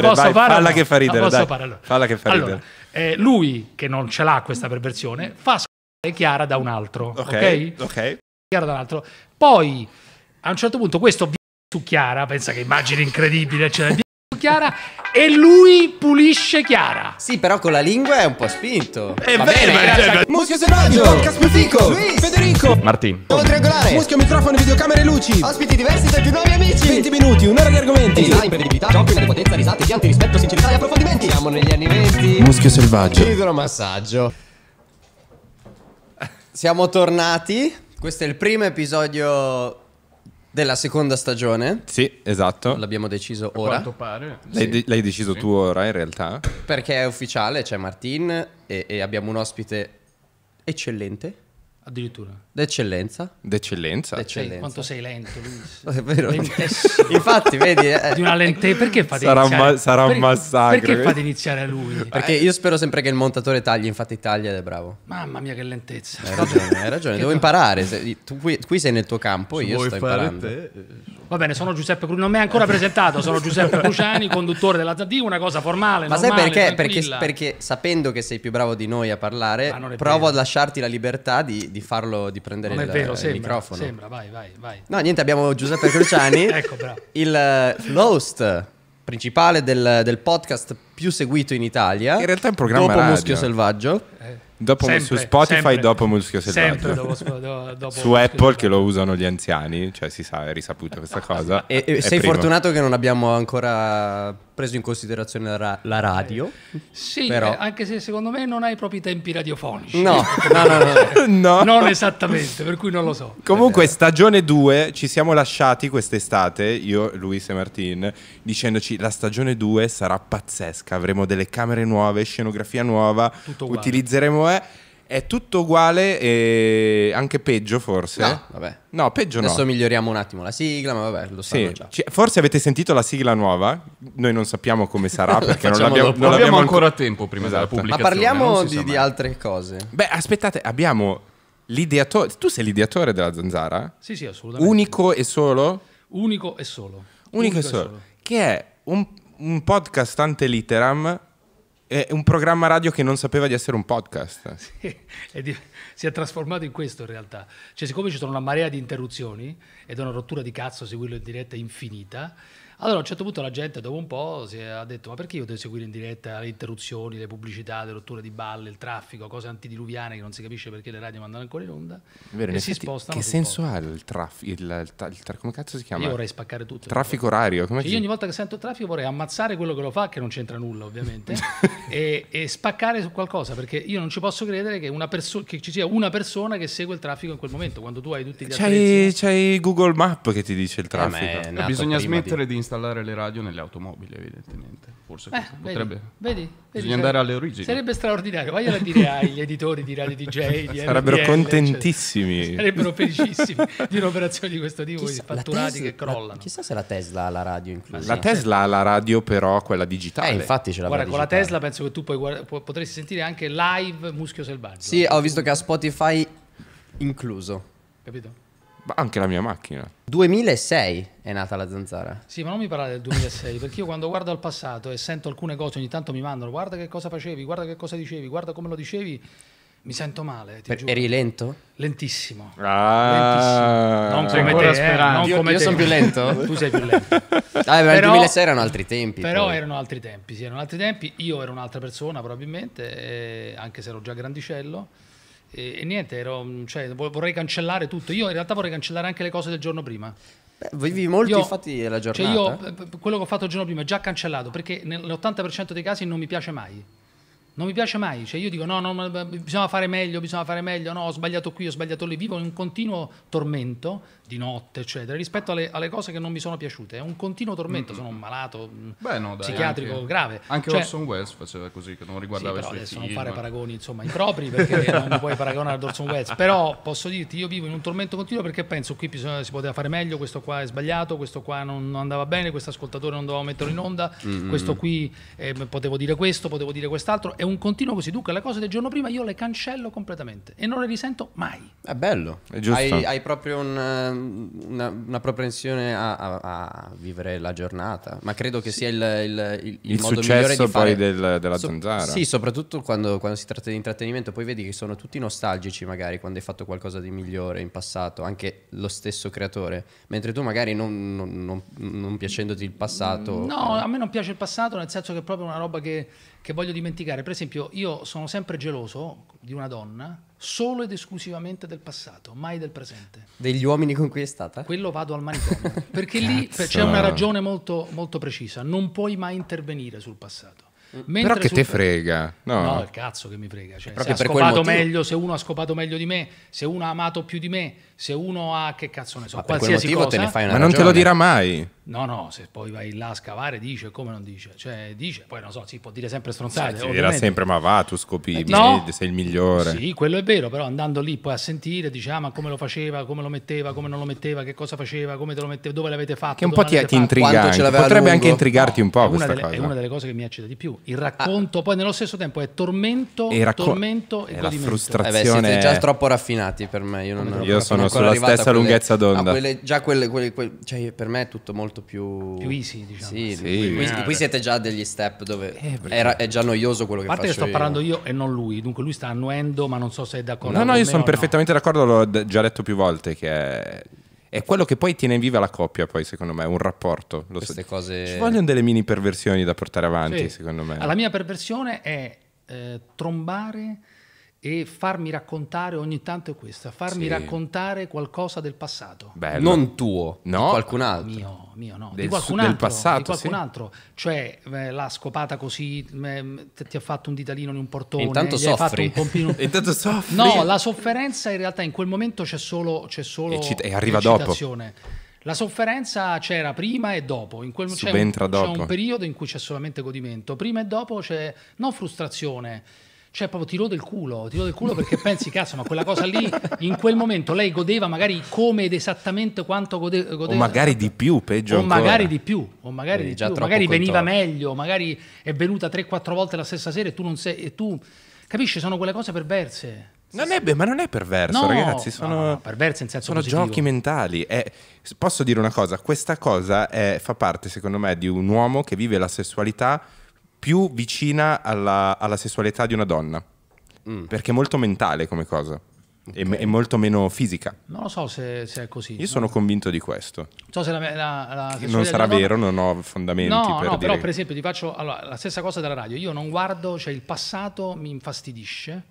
ridere, posso vai, fare, falla, che fa ridere dai, allora. falla che fa ridere. Allora, eh, lui, che non ce l'ha questa perversione, fa scoprire Chiara da un altro. Ok. okay? okay. Chiara da un altro. Poi, a un certo punto, questo su Chiara, pensa che immagine incredibile, eccetera. Cioè, Chiara e lui pulisce Chiara. Sì, però con la lingua è un po' spinto. È Va vero, bene, cioè, Muschio selvaggio, podcast più fico, Federico, Martini, Nuovo triangolare, muschio, microfono, videocamere, luci, ospiti diversi tra più nuovi amici, 20 minuti, un'ora di argomenti, design, prevedibilità, giochi, potenza, risate, pianti, rispetto, sincerità e approfondimenti. Siamo negli anni 20. Muschio selvaggio. Idromassaggio. Siamo tornati. Questo è il primo episodio della seconda stagione. Sì, esatto. L'abbiamo deciso ora. A quanto pare. L'hai, sì. de- l'hai deciso sì. tu ora in realtà? Perché è ufficiale, c'è Martin e, e abbiamo un ospite eccellente. Addirittura. D'eccellenza. D'eccellenza. Cioè, D'eccellenza. Sei, quanto sei lento, Luis. È vero. Infatti, vedi... Eh. Di una lente... Eh, perché fate sarà iniziare... Ma, sarà un massacro. Perché eh. fate iniziare a lui? Eh. Perché io spero sempre che il montatore tagli, infatti taglia ed è bravo. Mamma mia che lentezza. Hai ragione, hai ragione. Devo imparare. Tu qui, qui, sei nel tuo campo, Se io sto imparando. Te, Va bene, sono Giuseppe Cruciani, non mi hai ancora presentato, sono Giuseppe Cruciani, conduttore della ZD, una cosa formale. Ma normale, sai perché? perché? perché? sapendo che sei più bravo di noi a parlare, provo vero. a lasciarti la libertà di, di farlo, di prendere il, vero, il sembra, microfono. Sembra, vai, vai, vai. No, niente, abbiamo Giuseppe Cruciani, ecco, il eh, host principale del, del, podcast più seguito in Italia. In realtà è un programma dopo radio. Muschio Selvaggio. Eh Dopo sempre, su Spotify, sempre. dopo musica selvaggia. Dopo, dopo, dopo su Apple che lo usano gli anziani, cioè si sa, è risaputa questa cosa. E, e sei fortunato che non abbiamo ancora preso in considerazione la, ra- la radio. Sì, però... eh, anche se secondo me non hai proprio i tempi radiofonici. No, no, no, no, no. Non esattamente, per cui non lo so. Comunque, stagione 2, ci siamo lasciati quest'estate, io, Luis e Martin, dicendoci la stagione 2 sarà pazzesca, avremo delle camere nuove, scenografia nuova, utilizzeremo... Eh, è tutto uguale e anche peggio forse. No, vabbè. No, peggio Adesso no. Adesso miglioriamo un attimo la sigla, ma vabbè, lo sanno sì. già. C- forse avete sentito la sigla nuova, noi non sappiamo come sarà perché non l'abbiamo, non abbiamo ancora anco... tempo prima esatto. della pubblicazione. Ma parliamo di, di altre cose. Beh, aspettate, abbiamo l'ideatore, tu sei l'ideatore della zanzara? Sì, sì, assolutamente. Unico e solo? Unico e solo. Unico, Unico e solo. solo. Che è un, un podcast ante litteram è un programma radio che non sapeva di essere un podcast. Sì, è di, si è trasformato in questo in realtà. Cioè, siccome ci sono una marea di interruzioni ed è una rottura di cazzo seguirlo in diretta infinita, allora a un certo punto la gente dopo un po' si è, detto ma perché io devo seguire in diretta le interruzioni, le pubblicità, le rotture di balle, il traffico, cose antidiluviane che non si capisce perché le radio mandano ancora in onda Vero, e si effetti, spostano. Che senso ha il traffico? come cazzo si chiama? Io vorrei spaccare tutto. Traffico orario. Cioè, io ogni volta che sento il traffico vorrei ammazzare quello che lo fa, che non c'entra nulla ovviamente, e, e, spaccare su qualcosa perché io non ci posso credere che, perso- che, ci sia una persona che segue il traffico in quel momento quando tu hai tutti gli c'hai, attrezzi. C'hai Google Map che ti dice il eh, traffico. Eh, bisogna smettere di installare installare le radio nelle automobili, evidentemente. Forse eh, potrebbe. Vedi, vedi, Bisogna cioè, andare alle origini. Sarebbe straordinario. Vaglielo a dire agli editori di Radio DJ. Di Sarebbero MPL, contentissimi. Cioè, sarebbero felicissimi di un'operazione di questo tipo, chissà, fatturati Tesla, che crollano. chissà se la Tesla ha la radio inclusa. La Tesla ha la radio, però quella digitale. Eh, infatti ce l'ha. Guarda, digitale. con la Tesla penso che tu puoi, potresti sentire anche live Muschio Selvaggio. Sì, ho visto che ha Spotify incluso. Capito? anche la mia macchina. 2006 è nata la zanzara. Sì, ma non mi parlare del 2006, perché io quando guardo al passato e sento alcune cose, ogni tanto mi mandano, guarda che cosa facevi, guarda che cosa dicevi, guarda come lo dicevi, mi sento male. Per, eri lento? Lentissimo. Ah, lentissimo. Non come te, eh, non io, come io sono più lento? tu sei più lento. Ah, nel 2006 erano altri tempi. Però poi. erano altri tempi, sì, erano altri tempi. Io ero un'altra persona probabilmente, eh, anche se ero già grandicello e, e niente, ero, cioè, vorrei cancellare tutto. Io in realtà vorrei cancellare anche le cose del giorno prima. Beh, vivi molti io, fatti la cioè, giornata. Cioè io, eh. quello che ho fatto il giorno prima è già cancellato perché nell'80% dei casi non mi piace mai. Non mi piace mai, cioè io dico no, no, bisogna fare meglio, bisogna fare meglio, no, ho sbagliato qui, ho sbagliato lì, vivo in un continuo tormento di notte, eccetera, rispetto alle, alle, cose che non mi sono piaciute. È un continuo tormento, mm. sono un malato mm, Beh, no, dai, psichiatrico anche, grave. Anche cioè, Orson Welles faceva così, che non riguardava sì, i suoi adesso film. non fare paragoni insomma impropri, perché non mi puoi paragonare ad Orson Welles, però posso dirti, io vivo in un tormento continuo perché penso qui bisogna, si poteva fare meglio, questo qua è sbagliato, questo qua non, non andava bene, questo ascoltatore non doveva metterlo in onda, mm. questo qui eh, potevo dire questo, potevo dire quest'altro, è un continuo così. Dunque le cose del giorno prima io le cancello completamente e non le risento mai. È bello. È giusto. Hai, hai proprio un eh, una, una propensione a, a, a, vivere la giornata, ma credo che sia il, il, il, il modo migliore di fare... Del, della so, zanzara. Sì, soprattutto quando, quando, si tratta di intrattenimento, poi vedi che sono tutti nostalgici magari quando hai fatto qualcosa di migliore in passato, anche lo stesso creatore, mentre tu magari non, non, non, non piacendoti il passato... No, eh. a me non piace il passato, nel senso che è proprio una roba che che voglio dimenticare. Per esempio, io sono sempre geloso di una donna solo ed esclusivamente del passato, mai del presente. Degli uomini con cui è stata? Quello vado al manicomio, perché lì c'è una ragione molto, molto precisa, non puoi mai intervenire sul passato. Mentre Però che te frega, no? No, il cazzo che mi frega. Cioè, se, motivo... meglio, se uno ha scopato meglio di me, se uno ha amato più di me, se uno ha che cazzo ne so, Ma qualsiasi cosa. Ma non te lo dirà mai. No, no, se poi vai là a scavare dice come non dice, cioè dice, poi non so, si può dire sempre stronzate. Sì, dirà sempre ma va, tu scopi, eh, no. sei il migliore. Sì, quello è vero, però andando lì poi a sentire, diciamo, ah, come lo faceva, come lo metteva, come non lo metteva, che cosa faceva, come te lo metteva, dove l'avete fatto. Che un po' ti, ti intriga, potrebbe lungo. anche intrigarti no, un po' questa delle, cosa. È una delle cose che mi eccita di più, il racconto ah. poi nello stesso tempo è tormento e, racco- tormento e, la frustrazione. Eh beh, siete già troppo raffinati per me, io, non, io sono sulla stessa lunghezza d'onda. Già cioè, per me è tutto molto molto più... Più easy, diciamo. Sì, sì. Eh, qui, qui, siete già degli step dove eh, era, è già noioso quello che faccio A parte che sto io. parlando io e non lui, dunque lui sta annuendo, ma non so se è d'accordo No, no, io sono perfettamente no. d'accordo, l'ho già detto più volte, che è è quello che poi tiene viva la coppia, poi secondo me, un rapporto. Lo Queste so. cose... Ci vogliono delle mini perversioni da portare avanti, sì. secondo me. La mia perversione è eh, trombare e farmi raccontare ogni tanto è questa, farmi sì. raccontare qualcosa del passato. Bello. Non tuo, no? qualcun altro. Mio, mio no, del, di qualcun altro. Del passato, di qualcun sì. altro. Cioè eh, l'ha scopata così, mm, eh, mm, ti ha fatto un ditalino in un portone, Intanto gli soffri. hai fatto un pompino. Intanto soffri. No, la sofferenza in realtà in quel momento c'è solo, c'è solo e, ci, e arriva dopo. La sofferenza c'era prima e dopo, in quel, c'è, un, dopo. c'è un periodo in cui c'è solamente godimento, prima e dopo c'è non frustrazione, cioè proprio tiro del culo, ti rode culo perché pensi, cazzo, ma quella cosa lì in quel momento lei godeva magari come ed esattamente quanto gode, godeva. O magari di più, peggio o ancora. magari di più, o magari eh, di più, magari veniva meglio, magari è venuta 3-4 volte la stessa sera e tu non sei, e tu, capisci, sono quelle cose perverse. Non è, ma non è perverso, no, ragazzi. Sono, no, no, perversi in senso sono giochi mentali. È, posso dire una cosa: questa cosa è, fa parte, secondo me, di un uomo che vive la sessualità più vicina alla, alla sessualità di una donna. Mm. Perché è molto mentale come cosa. Okay. E, e molto meno fisica. Non lo so se, se è così. Io no? sono convinto di questo. So la, la, la non sarà vero, donna... non ho fondamenti. No, per no, dire... però per esempio ti faccio allora, la stessa cosa della radio. Io non guardo, cioè il passato mi infastidisce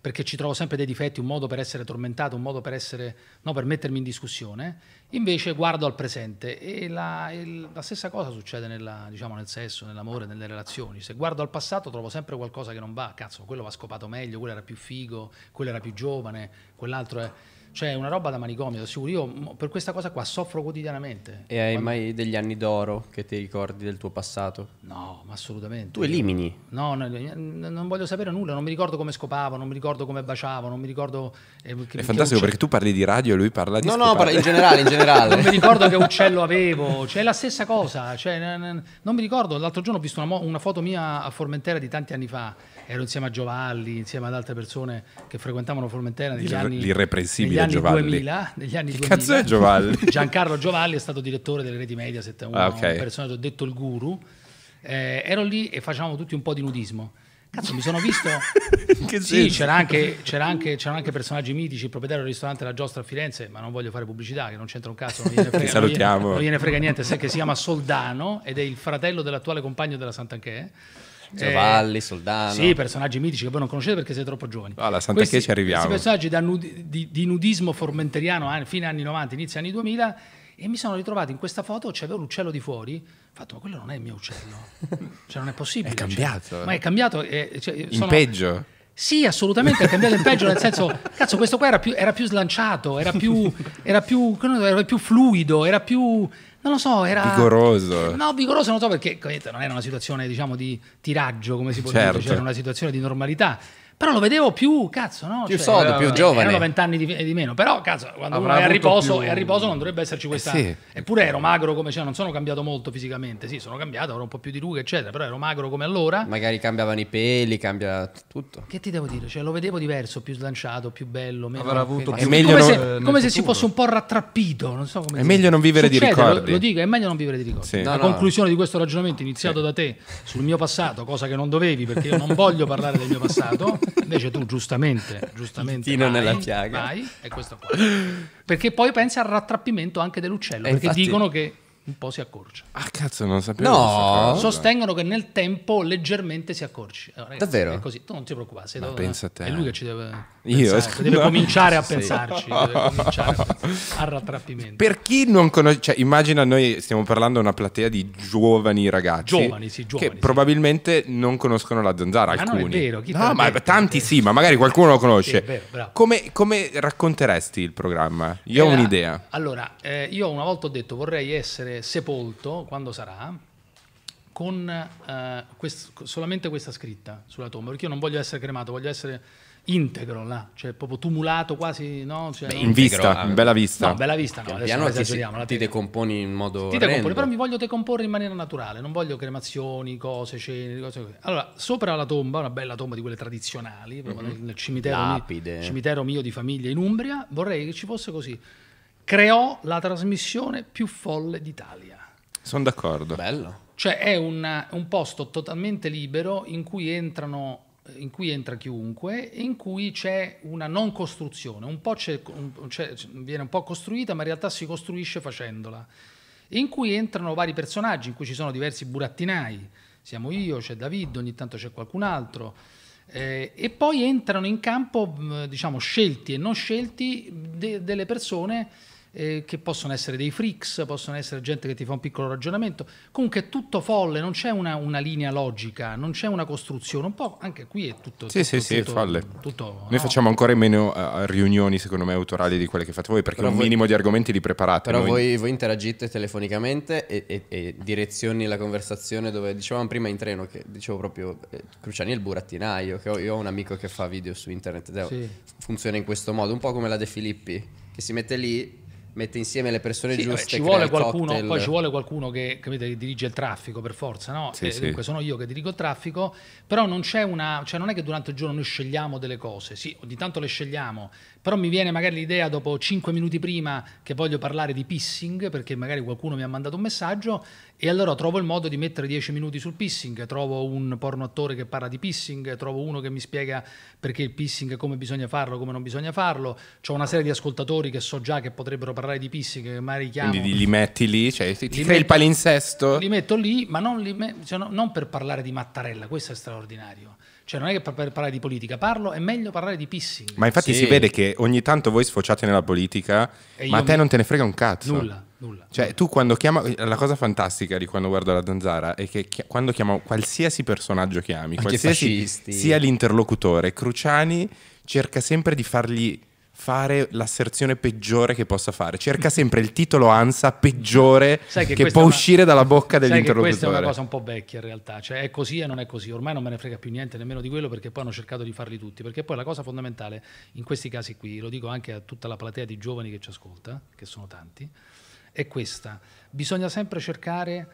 perché ci trovo sempre dei difetti, un modo per essere tormentato, un modo per, essere, no, per mettermi in discussione Invece guardo al presente e la, e la stessa cosa succede nella, diciamo, nel sesso, nell'amore, nelle relazioni. Se guardo al passato trovo sempre qualcosa che non va, cazzo, quello va scopato meglio, quello era più figo, quello era più giovane, quell'altro è... Cioè, è una roba da manicomio, sicuro. Io per questa cosa qua soffro quotidianamente. E hai Quando... mai degli anni d'oro che ti ricordi del tuo passato? No, ma assolutamente. Tu elimini? No, no, non voglio sapere nulla. Non mi ricordo come scopavo, non mi ricordo come baciavo, non mi ricordo. Eh, che, è fantastico che perché tu parli di radio e lui parla di. No, scopare. no, parla in generale. In generale. non mi ricordo che uccello avevo. Cioè, è la stessa cosa. Cioè, non mi ricordo. L'altro giorno ho visto una, mo- una foto mia a Formentera di tanti anni fa ero insieme a Giovalli, insieme ad altre persone che frequentavano Formentera negli Il, anni, negli anni 2000, negli anni che 2000. cazzo è Giovalli? Giancarlo Giovalli è stato direttore delle reti media 71, ah, okay. un personaggio detto il guru. Eh, ero lì e facevamo tutti un po' di nudismo. Cazzo, mi sono visto. che sì, c'era anche, c'era anche, c'erano anche personaggi mitici. Il proprietario del ristorante La Giostra a Firenze, ma non voglio fare pubblicità, che non c'entra un cazzo. Non gliene frega, Salutiamo. Non gliene, non gliene frega niente. Sai che si chiama Soldano ed è il fratello dell'attuale compagno della Sant'Anchè. Eh, Giovalli, eh, Soldano. Sì, personaggi mitici che voi non conoscete perché siete troppo giovani. Alla ah, Santa questi, Che ci arriviamo. Questi personaggi da nudi, di, di, nudismo formenteriano, fine anni 90, inizio anni 2000, e mi sono ritrovato in questa foto, c'aveva uccello di fuori, ho fatto ma quello non è il mio uccello, cioè non è possibile. È cioè. cambiato. Cioè, ma è cambiato. È, eh, cioè, in sono, peggio? Sì, assolutamente, è cambiato in peggio, nel senso, cazzo, questo qua era più, era più slanciato, era più, era, più, era più fluido, era più non lo so, era vigoroso. No, vigoroso non so perché non era una situazione, diciamo, di tiraggio, come si può certo. dire, cioè era una situazione di normalità però lo vedevo più, cazzo, no? Più cioè, sodo, era, più giovane. Erano vent'anni di, di, meno. Però, cazzo, quando Avrà uno è a riposo, più... è a riposo non dovrebbe esserci eh, questa... Eh sì. Eppure ero magro come... Cioè, non sono cambiato molto fisicamente. Sì, sono cambiato, avrò un po' più di rughe, eccetera. Però ero magro come allora. Magari cambiavano i peli, cambia tutto. Che ti devo dire? Cioè, lo vedevo diverso, più slanciato, più bello. Meno... Avrà avuto più... È meglio come, non... se, eh, come se si fosse un po' rattrappito. Non so come È dire. meglio non vivere Succede, di ricordi. Lo, lo, dico, è meglio non vivere di ricordi. Sì. La no, conclusione no. di questo ragionamento iniziato sì. da te sul mio passato, cosa che non dovevi, perché io non voglio parlare del mio passato. Invece tu giustamente, giustamente vai, nella piaga. Vai, è questo qua. Perché poi pensi al rattrappimento anche dell'uccello, e eh, perché infatti... dicono che un po' si accorcia. Ah, cazzo, non sapevo. No, sostengono che nel tempo leggermente si accorci. Allora, ragazzi, Davvero? È così, tu non ti preoccupare. Ma dove... pensa a te. È lui che ci deve io pensare, deve cominciare a pensarci, cominciare a pensarci al rattrappimento. Per chi non conosce, cioè, immagina noi stiamo parlando di una platea di giovani ragazzi giovani, sì, giovani, che sì. probabilmente non conoscono la zanzara. Ma alcuni, vero, no, ma detto, tanti sì, ma magari qualcuno lo conosce. Vero, come, come, racconteresti il programma? Io Era, ho un'idea. Allora, eh, io una volta ho detto vorrei essere sepolto quando sarà con eh, quest solamente questa scritta sulla tomba, perché io non voglio essere cremato, voglio essere integro là, cioè proprio tumulato quasi, no? Cioè, Beh, in integro, vista, in bella vista. No, bella vista, no, adesso esageriamo. Ti, ti decomponi in modo Ti decomponi, però mi voglio decomporre in maniera naturale, non voglio cremazioni, cose, ceneri, cose così. Allora, sopra la tomba, una bella tomba di quelle tradizionali, mm-hmm. nel, cimitero, Mio, cimitero mio di famiglia in Umbria, vorrei che ci fosse così. Creò la trasmissione più folle d'Italia. Sono d'accordo. Bello. Cioè è una, un posto totalmente libero in cui entrano in cui entra chiunque e in cui c'è una non costruzione, un po' c'è, un, c'è, viene un po' costruita ma in realtà si costruisce facendola, in cui entrano vari personaggi, in cui ci sono diversi burattinai, siamo io, c'è David, ogni tanto c'è qualcun altro, eh, e poi entrano in campo diciamo scelti e non scelti de, delle persone eh, che possono essere dei freaks, possono essere gente che ti fa un piccolo ragionamento. Comunque è tutto folle, non c'è una, una linea logica, non c'è una costruzione. Un po' anche qui è tutto. Sì, tutto, sì, tutto, è folle. Tutto, Noi no. facciamo ancora meno uh, riunioni, secondo me, autorali di quelle che fate voi, perché però un voi, minimo di argomenti li preparate. Però voi, voi, interagite telefonicamente e, e, e, direzioni la conversazione dove dicevamo prima in treno che dicevo proprio eh, Cruciani è il burattinaio. Che ho, io ho un amico che fa video su internet. Sì. Funziona in questo modo, un po' come la De Filippi, che si mette lì mette insieme le persone sì, giuste. Ci vuole qualcuno, poi ci vuole qualcuno che, capite, che, dirige il traffico per forza, no? Sì, eh, sì. Dunque sono io che dirigo il traffico, però non c'è una, cioè non è che durante il giorno noi scegliamo delle cose, sì, ogni tanto le scegliamo, però mi viene magari l'idea dopo 5 minuti prima che voglio parlare di pissing, perché magari qualcuno mi ha mandato un messaggio e allora trovo il modo di mettere 10 minuti sul pissing, trovo un porno attore che parla di pissing, trovo uno che mi spiega perché il pissing, come bisogna farlo, come non bisogna farlo, ho una serie di ascoltatori che so già che potrebbero parlare parlare di pissi che magari chiamo. Quindi li metti lì, cioè ti, ti fai il palinsesto. Li metto lì, ma non, me, cioè, no, non, per parlare di Mattarella, questo è straordinario. Cioè non è che per parlare di politica parlo, è meglio parlare di pissing. Ma infatti sì. si vede che ogni tanto voi sfociate nella politica, ma a te mi... non te ne frega un cazzo. Nulla. Nulla. Cioè, tu quando chiama la cosa fantastica di quando guardo la zanzara è che chi... quando chiamo qualsiasi personaggio chiami, Anche qualsiasi sia l'interlocutore, Cruciani cerca sempre di fargli fare l'asserzione peggiore che possa fare. Cerca sempre il titolo ANSA peggiore sai che, che può una, uscire dalla bocca dell'interlocutore. questa è una cosa un po' vecchia in realtà, cioè è così e non è così, ormai non me ne frega più niente nemmeno di quello perché poi hanno cercato di farli tutti, perché poi la cosa fondamentale in questi casi qui, lo dico anche a tutta la platea di giovani che ci ascolta, che sono tanti, è questa, bisogna sempre cercare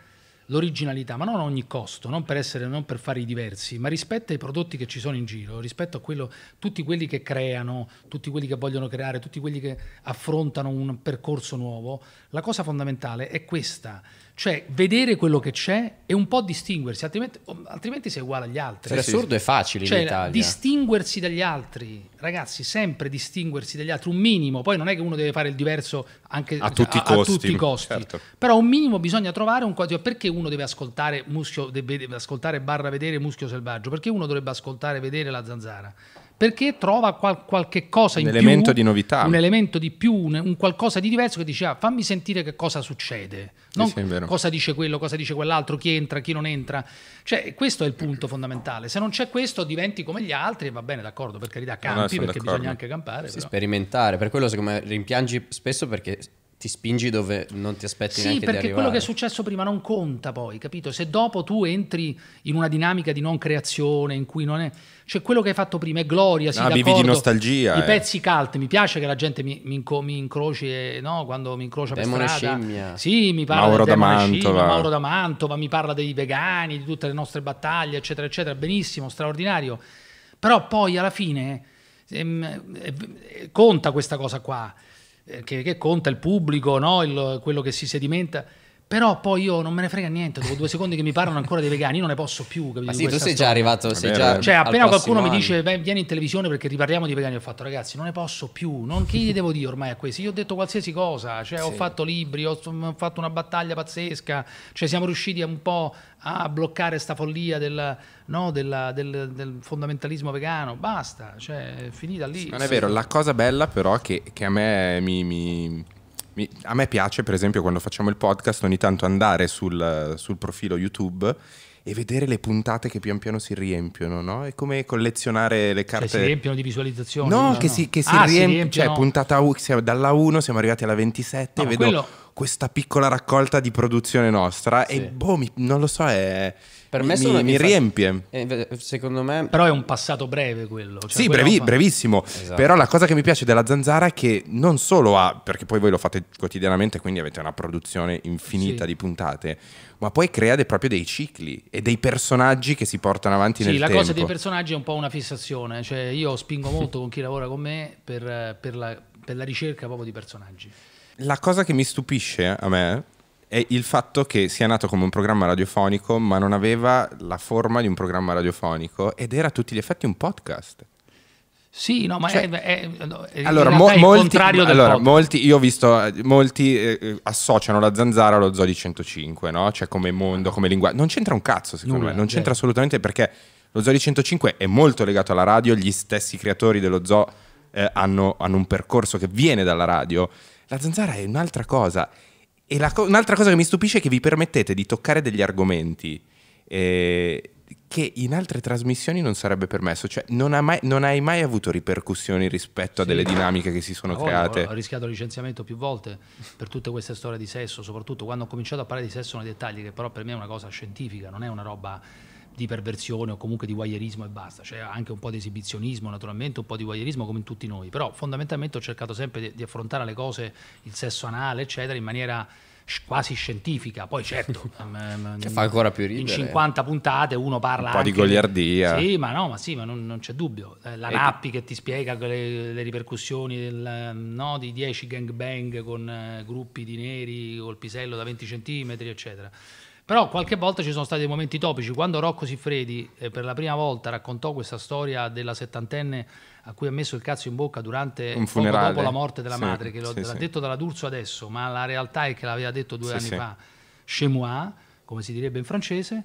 l'originalità, ma non a ogni costo, non per, essere, non per fare i diversi, ma rispetto ai prodotti che ci sono in giro, rispetto a quello, tutti quelli che creano, tutti quelli che vogliono creare, tutti quelli che affrontano un percorso nuovo, la cosa fondamentale è questa cioè, vedere quello che c'è e un po' distinguersi, altrimenti, altrimenti sei uguale agli altri. Per sì, assurdo è facile cioè, in Italia. Distinguersi dagli altri, ragazzi, sempre distinguersi dagli altri, un minimo. Poi non è che uno deve fare il diverso anche a, tutti, a, i costi, a tutti i costi. Certo. Però un minimo bisogna trovare un quadro. Perché uno deve ascoltare, muschio, deve ascoltare barra vedere muschio selvaggio? Perché uno dovrebbe ascoltare vedere la zanzara? perché trova qual- qualche cosa un in elemento di novità, un elemento di più, un, un qualcosa di diverso che dice ah, fammi sentire che cosa succede, non sì, sì, cosa dice quello, cosa dice quell'altro, chi entra, chi non entra. Cioè, questo è il punto fondamentale. Se non c'è questo, diventi come gli altri e va bene, d'accordo, per carità, campi no, no, perché d'accordo. bisogna anche campare. Sì, sperimentare, per quello secondo me rimpiangi spesso perché ti spingi dove non ti aspetti sì, neanche di arrivare. Sì, perché quello che è successo prima non conta poi, capito? Se dopo tu entri in una dinamica di non creazione in cui non è... Cioè quello che hai fatto prima è gloria, sì, no, vivi di nostalgia. I eh. pezzi cult, mi piace che la gente mi, mi, inco- mi incroci, eh, no? Quando mi incrocia per strada. Scimmia. Sì, mi parla Mauro da Mantova. Mauro da Mantova, mi parla dei vegani, di tutte le nostre battaglie, eccetera, eccetera. Benissimo, straordinario. Però poi alla fine ehm, eh, eh conta questa cosa qua. Eh, che, che conta il pubblico, no? il, quello che si sedimenta. Però poi io non me ne frega niente, dopo due secondi che mi parlano ancora dei vegani, io non ne posso più. Capito, Ma sì, tu sei storia. già arrivato, sei già Cioè, appena qualcuno anno. mi dice vieni in televisione perché riparliamo di vegani, ho fatto ragazzi, non ne posso più, non, che gli devo dire ormai a questi? Io ho detto qualsiasi cosa, cioè, sì. ho fatto libri, ho, ho, fatto una battaglia pazzesca, cioè siamo riusciti un po' a bloccare questa follia del, no, della, del, del, fondamentalismo vegano, basta, cioè è finita lì. Non è vero, la cosa bella però che, che a me mi... mi a me piace, per esempio, quando facciamo il podcast, ogni tanto andare sul, sul profilo YouTube e vedere le puntate che pian piano si riempiono, no? È come collezionare le cioè, carte. Cioè, si riempiono di visualizzazioni. No, no che, no. Si, che si, ah, riemp- si riempiono. Cioè, puntata u- dalla 1 siamo arrivati alla 27. No, vedo quello questa piccola raccolta di produzione nostra sì. e boh, mi, non lo so, è, per mi, me mi, mi infatti, riempie. Eh, secondo me... Però è un passato breve quello. Cioè sì, quello brevi, fa... brevissimo. Esatto. Però la cosa che mi piace della zanzara è che non solo ha, perché poi voi lo fate quotidianamente, quindi avete una produzione infinita sì. di puntate, ma poi crea de, proprio dei cicli e dei personaggi che si portano avanti sì, nel tempo. Sì, la cosa dei personaggi è un po' una fissazione, cioè io spingo molto con chi lavora con me per, per, la, per la ricerca proprio di personaggi la cosa che mi stupisce a me è il fatto che sia nato come un programma radiofonico, ma non aveva la forma di un programma radiofonico ed era a tutti gli effetti un podcast. Sì, no, ma cioè, è, è, è, allora, mo, è molti, allora molti, io ho visto, eh, molti eh, associano la zanzara allo zoo di 105, no? Cioè come mondo, come linguaggio. Non c'entra un cazzo, secondo Nulla, me, non c'entra vero. assolutamente perché lo zoo di 105 è molto legato alla radio, gli stessi creatori dello zoo eh, hanno, hanno un percorso che viene dalla radio la zanzara è un'altra cosa. E co- un'altra cosa che mi stupisce è che vi permettete di toccare degli argomenti eh, che in altre trasmissioni non sarebbe permesso. Cioè, non, ha mai, non hai mai avuto ripercussioni rispetto sì. a delle dinamiche che si sono ah, create? Ho, ho rischiato licenziamento più volte per tutte queste storie di sesso, soprattutto quando ho cominciato a parlare di sesso nei dettagli, che però per me è una cosa scientifica, non è una roba di perversione o comunque di voyeurismo e basta, c'è anche un po' di esibizionismo naturalmente, un po' di voyeurismo come in tutti noi, però fondamentalmente ho cercato sempre di, di affrontare le cose, il sesso anale eccetera, in maniera quasi scientifica, poi certo ehm, ehm, che fa ancora più ridere. In 50 puntate uno parla un po' di goliardia, Di, sì, ma no, ma sì, ma non, non c'è dubbio. Eh, la Nappi che ti spiega le, le ripercussioni del, ehm, no, di 10 gangbang con eh, gruppi di neri col pisello da 20 centimetri eccetera. Però qualche volta ci sono stati dei momenti topici. Quando Rocco Siffredi eh, per la prima volta raccontò questa storia della settantenne a cui ha messo il cazzo in bocca durante un funerale dopo la morte della sì, madre, che sì, l'ha sì. detto dalla D'Urso adesso, ma la realtà è che l'aveva detto due anni fa, chez moi, come si direbbe in francese.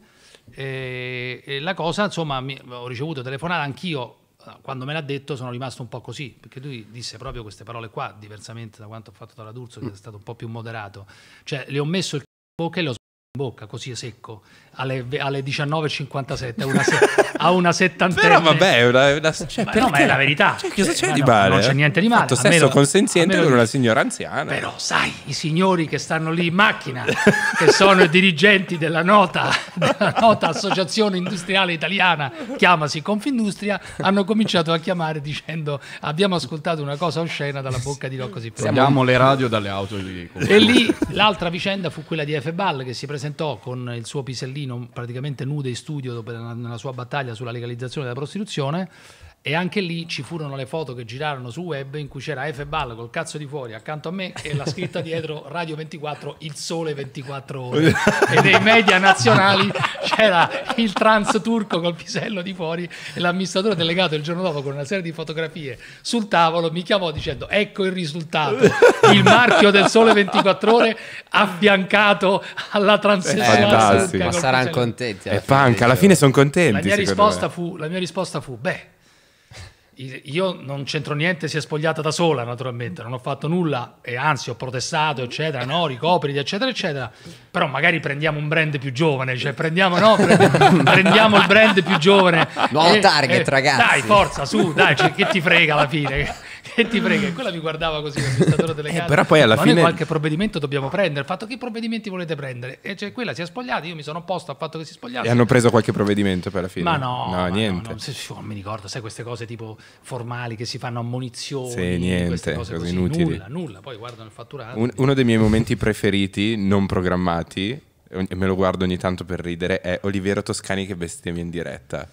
E, e la cosa, insomma, mi, ho ricevuto telefonata anch'io eh, quando me l'ha detto sono rimasto un po' così, perché lui disse proprio queste parole qua, diversamente da quanto ha fatto dalla D'Urso, che è stato un po' più moderato. Cioè, le ho messo il cazzo in bocca e le ho bocca così secco alle, alle 19.57 una se- a una settantenne però vabbè è una, una, cioè, ma, no, ma è la verità cioè, cosa eh, c'è di no, male? non c'è eh? niente di male Fatto sesso consenziente con una signora anziana però sai i signori che stanno lì in macchina che sono i dirigenti della nota, della nota associazione industriale italiana chiamasi Confindustria hanno cominciato a chiamare dicendo abbiamo ascoltato una cosa oscena dalla bocca di Rocco Siffredi togliamo le radio dalle auto di e lì l'altra vicenda fu quella di F. Ball che si presentò presentò con il suo pisellino praticamente nudo in studio nella sua battaglia sulla legalizzazione della prostituzione e anche lì ci furono le foto che girarono su web in cui c'era F. Ball col cazzo di fuori accanto a me e la scritta dietro Radio 24, il sole 24 ore. E nei media nazionali c'era il trans turco col pisello di fuori e l'amministratore delegato il giorno dopo con una serie di fotografie sul tavolo mi chiamò dicendo ecco il risultato, il marchio del sole 24 ore affiancato alla transessuale. Ma saranno contenti. e panca, alla diciamo. fine sono contenti. La mia, fu, la mia risposta fu, beh io non c'entro niente, si è spogliata da sola naturalmente, non ho fatto nulla e anzi ho protestato, eccetera, no, ricopriti, eccetera, eccetera, però magari prendiamo un brand più giovane, cioè prendiamo, no, prendiamo, prendiamo il brand più giovane. Nuovo eh, target, e, eh, ragazzi. Dai, forza, su, dai, cioè, che ti frega alla fine. E ti prego, quella mi guardava così l'assistatore delle eh, case. Eh, però poi alla Ma fine... qualche provvedimento dobbiamo prendere. Il fatto che provvedimenti volete prendere? E cioè quella si è spogliata, io mi sono opposto al fatto che si spogliasse. E hanno preso qualche provvedimento per la fine? Ma no, no ma niente. No, no. non mi ricordo, sai queste cose tipo formali che si fanno a munizioni, sì, niente, cose, così, inutili. Nulla, nulla, poi guardano il fatturato. Un, uno dei miei momenti preferiti, non programmati, e me lo guardo ogni tanto per ridere, è Oliviero Toscani che bestemmia in diretta.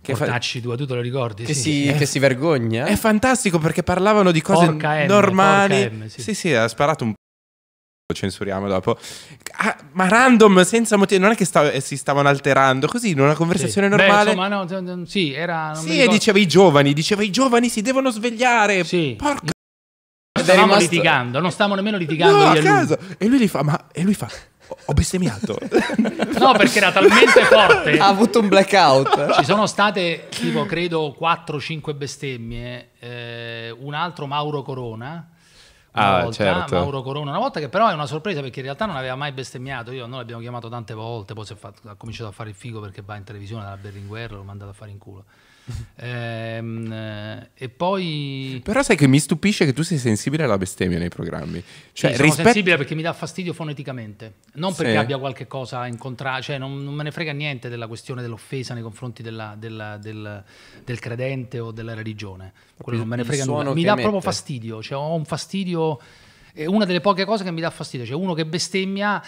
Che Portacci fa... tua, tu te lo ricordi? Che, sì, si, è... Eh. che si vergogna. È fantastico perché parlavano di cose porca normali. M, M, sì. sì, sì, ha sparato un po'. Censuriamo dopo. Ah, ma random, senza motivo. Non è che sta... Eh, si stavano alterando, così in una conversazione sì. normale. Beh, insomma, no, cioè, sì, era. sì, e diceva i giovani, diceva i giovani si devono svegliare. Sì. Porca. Stavamo rimasto... litigando, non stavamo nemmeno litigando. No, a caso. E lui gli fa, ma. E lui fa ho bestemmiato. no, perché era talmente forte. Ha avuto un blackout. Ci sono state, tipo, credo 4-5 bestemmie. Eh, un altro Mauro Corona. Una ah, volta, certo. Mauro Corona una volta che però è una sorpresa perché in realtà non aveva mai bestemmiato io noi l'abbiamo chiamato tante volte poi fatto, ha cominciato a fare il figo perché va in televisione dalla Berlinguer l'ho mandato a fare in culo Ehm, e poi. Però sai che mi stupisce che tu sei sensibile alla bestemmia nei programmi. Cioè, sì, sono rispetto... sensibile perché mi dà fastidio foneticamente. Non perché sì. abbia qualche cosa in contrario, cioè non, non, me ne frega niente della questione dell'offesa nei confronti della, della, del, del, credente o della religione. Quello non me ne frega nulla. Mi dà mette. proprio fastidio. Cioè, ho un fastidio. È una delle poche cose che mi dà fastidio. Cioè, uno che bestemmia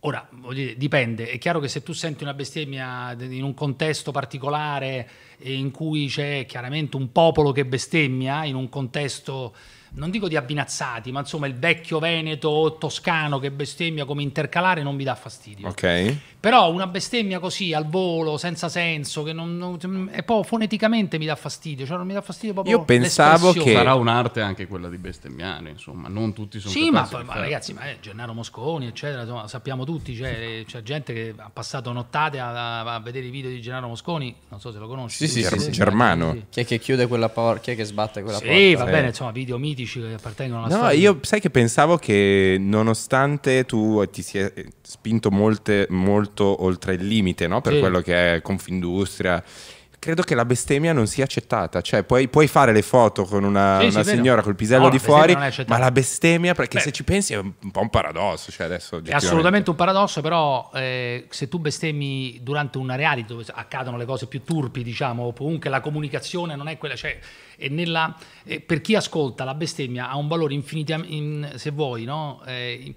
Ora, dire, dipende, è chiaro che se tu senti una bestemmia in un contesto particolare in cui c'è chiaramente un popolo che bestemmia, in un contesto, non dico di abbinazzati, ma insomma il vecchio veneto o toscano che bestemmia come intercalare non mi dà fastidio. Ok. Però una bestemmia così al volo, senza senso, che non, non, e cioè, mm, poi foneticamente mi dà fastidio. Cioè non mi dà fastidio proprio. Io pensavo che sarà un'arte anche quella di bestemmiare, insomma, non tutti sono Sì, ma, ma ragazzi, ma è Gennaro Mosconi, eccetera, insomma, sappiamo tutti. C'è, cioè, eh, c'è gente che ha passato nottate a, a, vedere i video di Gennaro Mosconi. Non so se lo conosci. Sì, sì, sì, sì Germano. Sì. Chi è che chiude quella porta? Chi è che sbatte quella sì, porta? Sì, va eh. bene, insomma, video mitici che appartengono alla no, storia. No, io sai che pensavo che nonostante tu ti sia spinto molte, molte molto oltre il limite, no? per sì. quello che è Confindustria credo che la bestemmia non sia accettata. Cioè, puoi, puoi fare le foto con una, sì, una sì, signora col pisello no, di fuori, ma la bestemmia, perché Beh, se ci pensi, è un po' un paradosso. Cioè adesso, è assolutamente un paradosso, però eh, se tu bestemmi durante una reality dove accadono le cose più turpi, diciamo, o comunque la comunicazione non è quella. Cioè, è nella, eh, per chi ascolta, la bestemmia ha un valore infinitamente, in, se vuoi, no? Eh,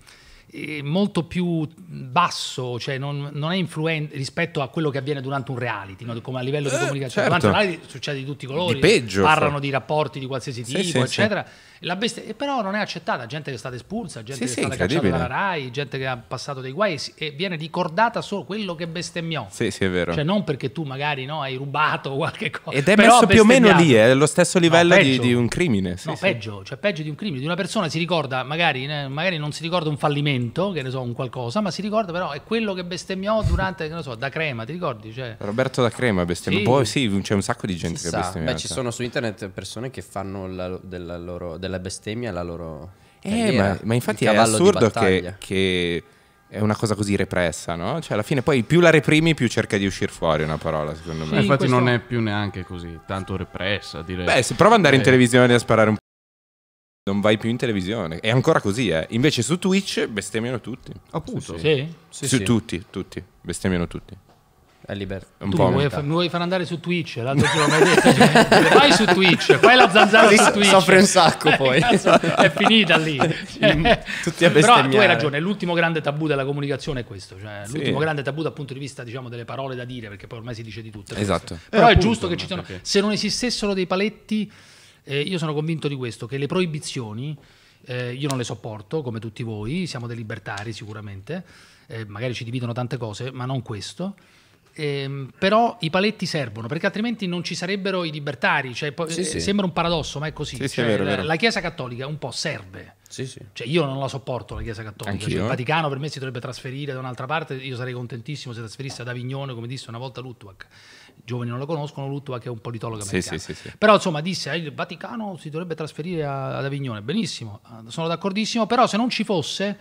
molto più basso, cioè non, non è influente rispetto a quello che avviene durante un reality, no? come a livello di eh, comunicazione. Certo. Durante un reality succede di tutti i colori, di peggio, parlano fa. di rapporti di qualsiasi tipo, sì, eccetera. Sì, bestia, però non è accettata, gente che è stata espulsa, gente sì, che è stata cacciata dalla RAI, gente che ha passato dei guai e, viene ricordata solo quello che bestemmiò. Sì, sì, è vero. Cioè non perché tu magari no, hai rubato qualche cosa. Ed è messo più o meno lì, è lo stesso livello no, di, di, un crimine. no, peggio, cioè peggio di un crimine, di una persona si ricorda, magari, eh, magari non si ricorda un fallimento momento, che ne so, un qualcosa, ma si ricorda però è quello che bestemmiò durante, che ne so, da Crema, ti ricordi? Cioè... Roberto da Crema bestemmiò, sì. poi boh, sì, c'è un sacco di gente si che sa. bestemmia. Beh, ci sono su internet persone che fanno la, della, loro, della bestemmia la loro... Eh, ma, ma, infatti è assurdo che, che è una cosa così repressa, no? Cioè, alla fine poi più la reprimi, più cerca di uscire fuori, una parola, secondo me. Infatti questo... non è più neanche così tanto repressa, direi. Beh, se prova ad andare eh. in televisione a sparare un po' non vai più in televisione. È ancora così, eh. Invece su Twitch bestemmiano tutti. Appunto. Sì, sì. Su sì. tutti, tutti, bestemmiano tutti. È libero. Un tu po mi vuoi, fa, mi vuoi far andare su Twitch? L'altro giorno mi hai detto, cioè, vai su Twitch, fai la zanzara su Twitch. soffre un sacco eh, poi. Cazzo, è finita lì. Eh, tutti a Però tu hai ragione, l'ultimo grande tabù della comunicazione è questo. Cioè, sì. L'ultimo grande tabù dal punto di vista diciamo, delle parole da dire, perché poi ormai si dice di tutto. Esatto. Però eh, è appunto, giusto che ci siano... Perché. Se non esistessero dei paletti eh, io sono convinto di questo, che le proibizioni, eh, io non le sopporto, come tutti voi, siamo dei libertari sicuramente, eh, magari ci dividono tante cose, ma non questo. Ehm, però i paletti servono perché altrimenti non ci sarebbero i libertari. Cioè, sì, eh, sì. Sembra un paradosso, ma è così. Sì, cioè, vero, la, vero. la, Chiesa cattolica un po' serve. Cioè, io non la sopporto la Chiesa cattolica. Cioè, il Vaticano per me si dovrebbe trasferire da un'altra parte. Io sarei contentissimo se trasferisse ad Avignone, come disse una volta Lutwak giovani non lo conoscono, Luttua che è un politologo sì, americano. Sì, sì, però insomma disse eh, il Vaticano si dovrebbe trasferire a, ad Avignone, benissimo, ah, sono d'accordissimo, però se non ci fosse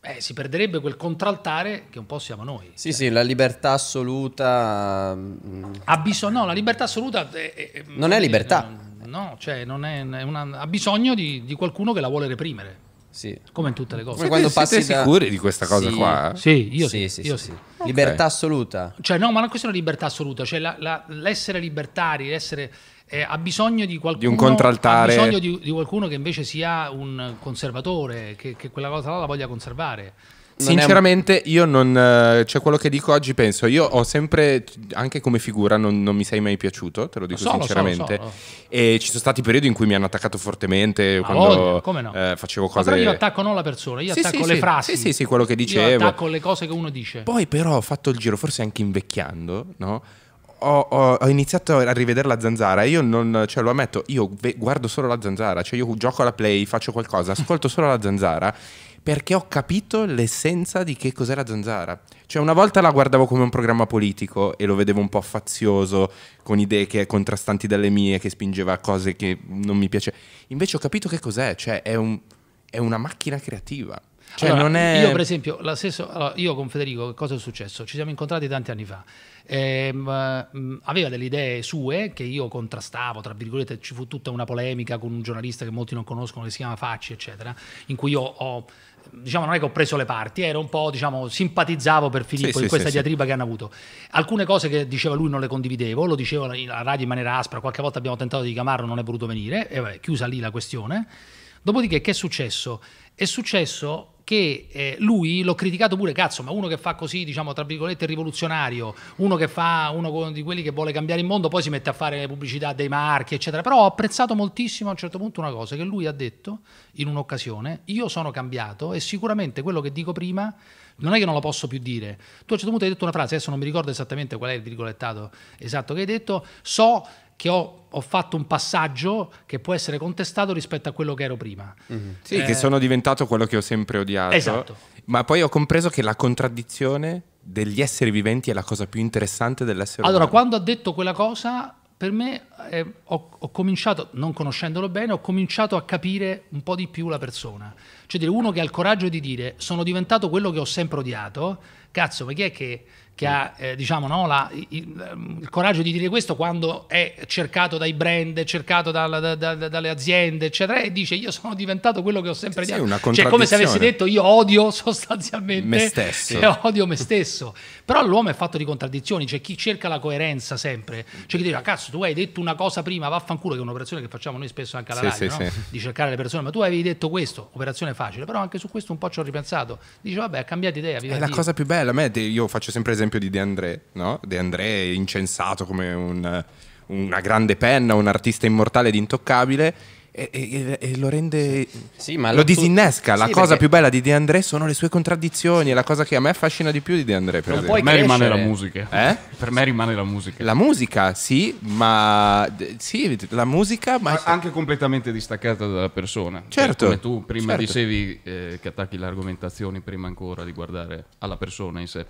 eh, si perderebbe quel contraltare che un po' siamo noi. Sì, eh. sì, la libertà assoluta... Mm, ha bisogno, no, la libertà assoluta... È, non è libertà. No, cioè non è, è una, ha bisogno di, di qualcuno che la vuole reprimere. Sì. Come in tutte le cose. Come quando siete, passi siete da... sicuri di questa cosa sì. qua? Sì, io sì. sì, io sì. Okay. Libertà assoluta. Cioè, no, ma non è una libertà assoluta, cioè la, la, l'essere libertari, l'essere... Eh, ha bisogno di qualcuno di un contraltare. Ha bisogno di, di qualcuno che invece sia un conservatore, che, che quella cosa là la voglia conservare. Sinceramente, un... io non. Eh, cioè, quello che dico oggi penso. Io ho sempre. Anche come figura, non, non mi sei mai piaciuto, te lo dico lo so, sinceramente. Lo so, lo so, e ci sono stati periodi in cui mi hanno attaccato fortemente. Ah, quando voglio, no? eh, facevo cose. Ma però io attacco non la persona, io sì, attacco sì, le sì. frasi. Sì, sì, sì, quello che dicevo. Io attacco le cose che uno dice. Poi, però, ho fatto il giro, forse anche invecchiando, no? Ho, ho, ho, iniziato a rivedere la zanzara. Io non, cioè, lo ammetto, io guardo solo la zanzara. Cioè, io gioco alla play, faccio qualcosa, ascolto solo la zanzara perché ho capito l'essenza di che cos'è la zanzara. Cioè, una volta la guardavo come un programma politico e lo vedevo un po' fazioso, con idee che contrastanti dalle mie, che spingeva a cose che non mi piacevano. Invece ho capito che cos'è, cioè è, un, è una macchina creativa. Cioè allora, è... Io, per esempio, stesso, allora, io con Federico, cosa è successo? Ci siamo incontrati tanti anni fa. Ehm, aveva delle idee sue che io contrastavo, tra virgolette, ci fu tutta una polemica con un giornalista che molti non conoscono, che si chiama Facci, eccetera, in cui io ho diciamo, non è che ho preso le parti, ero un po', diciamo, simpatizzavo per Filippo sì, in sì, questa sì, diatriba che hanno avuto. Alcune cose che diceva lui non le condividevo, lo diceva la radio in maniera aspra, qualche volta abbiamo tentato di chiamarlo, non è voluto venire, e vabbè, chiusa lì la questione. Dopodiché che è successo? È successo che eh, lui l'ho criticato pure, cazzo, ma uno che fa così, diciamo, tra virgolette, rivoluzionario, uno che fa uno di quelli che vuole cambiare il mondo, poi si mette a fare le pubblicità dei marchi, eccetera. Però ho apprezzato moltissimo a un certo punto una cosa che lui ha detto in un'occasione, io sono cambiato e sicuramente quello che dico prima non è che non lo posso più dire. Tu a un certo punto hai detto una frase, adesso non mi ricordo esattamente qual è il virgolettato esatto che hai detto, so che ho, ho, fatto un passaggio che può essere contestato rispetto a quello che ero prima. Mm. Sì, eh, che sono diventato quello che ho sempre odiato. Esatto. Ma poi ho compreso che la contraddizione degli esseri viventi è la cosa più interessante dell'essere allora, umano. Allora, quando ha detto quella cosa, per me eh, ho, ho, cominciato, non conoscendolo bene, ho cominciato a capire un po' di più la persona. Cioè dire, uno che ha il coraggio di dire sono diventato quello che ho sempre odiato, cazzo, ma chi è che che ha eh, diciamo, no, la, il, ehm, il, coraggio di dire questo quando è cercato dai brand, è cercato da, da, da, dalle aziende, eccetera, e dice io sono diventato quello che ho sempre sì, detto. Cioè, come se avessi detto io odio sostanzialmente me stesso. E odio me stesso. Però l'uomo è fatto di contraddizioni, c'è cioè, chi cerca la coerenza sempre, c'è cioè, chi dice, ah, cazzo, tu hai detto una cosa prima, vaffanculo, che è un'operazione che facciamo noi spesso anche alla sì, radio, sì, no? di cercare le persone, ma tu avevi detto questo, operazione facile, però anche su questo un po' ci ho ripensato. Dice, vabbè, ha cambiato idea. È la Dio. cosa più bella, a me, io faccio sempre esempio esempio di De André, no? De André incensato come un, una grande penna, un artista immortale ed intoccabile. E, e, e lo rende sì, lo, lo, disinnesca. Tu... La sì, cosa perché... più bella di De André sono le sue contraddizioni. È la cosa che a me affascina di più di De André. Per, per me rimane la musica. Eh? Per me rimane la musica. La musica, sì, ma sì, la musica, ma... anche completamente distaccata dalla persona. Cioè, certo. come tu prima certo. dicevi eh, che attacchi le argomentazioni prima ancora di guardare alla persona in sé.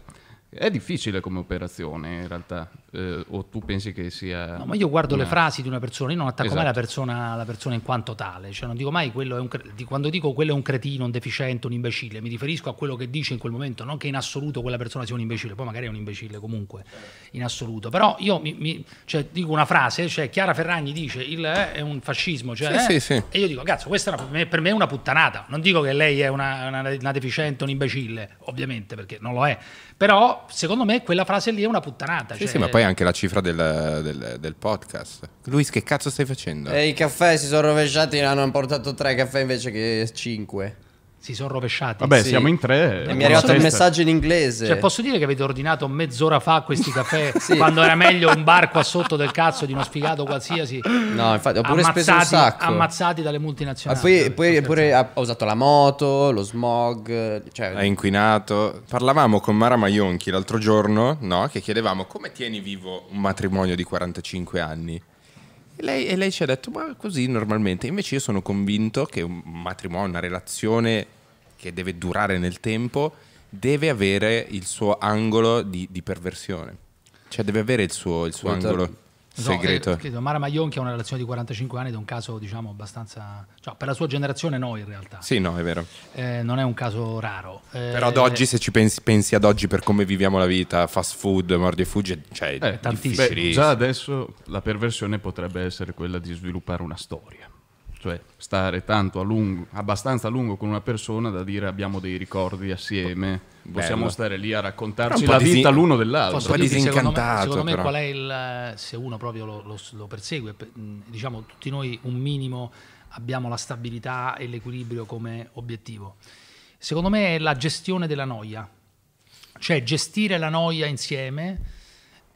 È difficile come operazione in realtà eh, o tu pensi che sia... No, ma io guardo una... le frasi di una persona, io non attacco esatto. mai la esatto. persona, la persona, in quanto tale, cioè non dico mai quello è un cre... quando dico quello è un cretino, un deficiente, un imbecille, mi riferisco a quello che dice in quel momento, non che in assoluto quella persona sia un imbecille, poi magari è un imbecille comunque, in assoluto, però io mi, mi... Cioè, dico una frase, cioè Chiara Ferragni dice il eh, è un fascismo, cioè, sì, eh, sì, sì. e io dico cazzo questa una... per me è una puttanata, non dico che lei è una, una deficiente, un imbecille, ovviamente perché non lo è, però secondo me quella frase lì è una puttanata. Sì, cioè, sì, ma poi anche la cifra del, del, del podcast. Luis, che cazzo stai facendo? E i caffè si sono rovesciati, ne hanno portato tre caffè invece che cinque si sono rovesciati. Vabbè, sì. siamo in tre. E ecco, mi è arrivato il messaggio in inglese. Cioè, posso dire che avete ordinato mezz'ora fa questi caffè sì. quando era meglio un bar qua sotto del cazzo di uno sfigato qualsiasi? No, infatti, ho pure speso un sacco. Ammazzati dalle multinazionali. Ma ah, poi, poi pure ha usato la moto, lo smog. Cioè... Ha inquinato. Parlavamo con Mara Maionchi l'altro giorno, no? Che chiedevamo come tieni vivo un matrimonio di 45 anni. E lei, e lei ci ha detto, ma così normalmente. Invece io sono convinto che un matrimonio, una relazione che deve durare nel tempo, deve avere il suo angolo di, di perversione. Cioè deve avere il suo, il suo Guarda, angolo segreto. No, eh, credo, Mara Maglion che ha una relazione di 45 anni ed è un caso diciamo abbastanza... Cioè, per la sua generazione no in realtà. Sì, no, è vero. Eh, non è un caso raro. Eh, Però ad oggi, se ci pensi, pensi, ad oggi per come viviamo la vita, fast food, mordi e fuggi, cioè... Eh, tantissimo. Beh, già adesso la perversione potrebbe essere quella di sviluppare una storia cioè stare tanto a lungo, abbastanza a lungo con una persona da dire abbiamo dei ricordi assieme, Bello. possiamo stare lì a raccontarci la disin... vita l'uno dell'altro. Forse disincantato. Secondo me, secondo me qual è il, se uno proprio lo, lo, lo persegue, mm, diciamo tutti noi un minimo abbiamo la stabilità e l'equilibrio come obiettivo. Secondo me è la gestione della noia, cioè gestire la noia insieme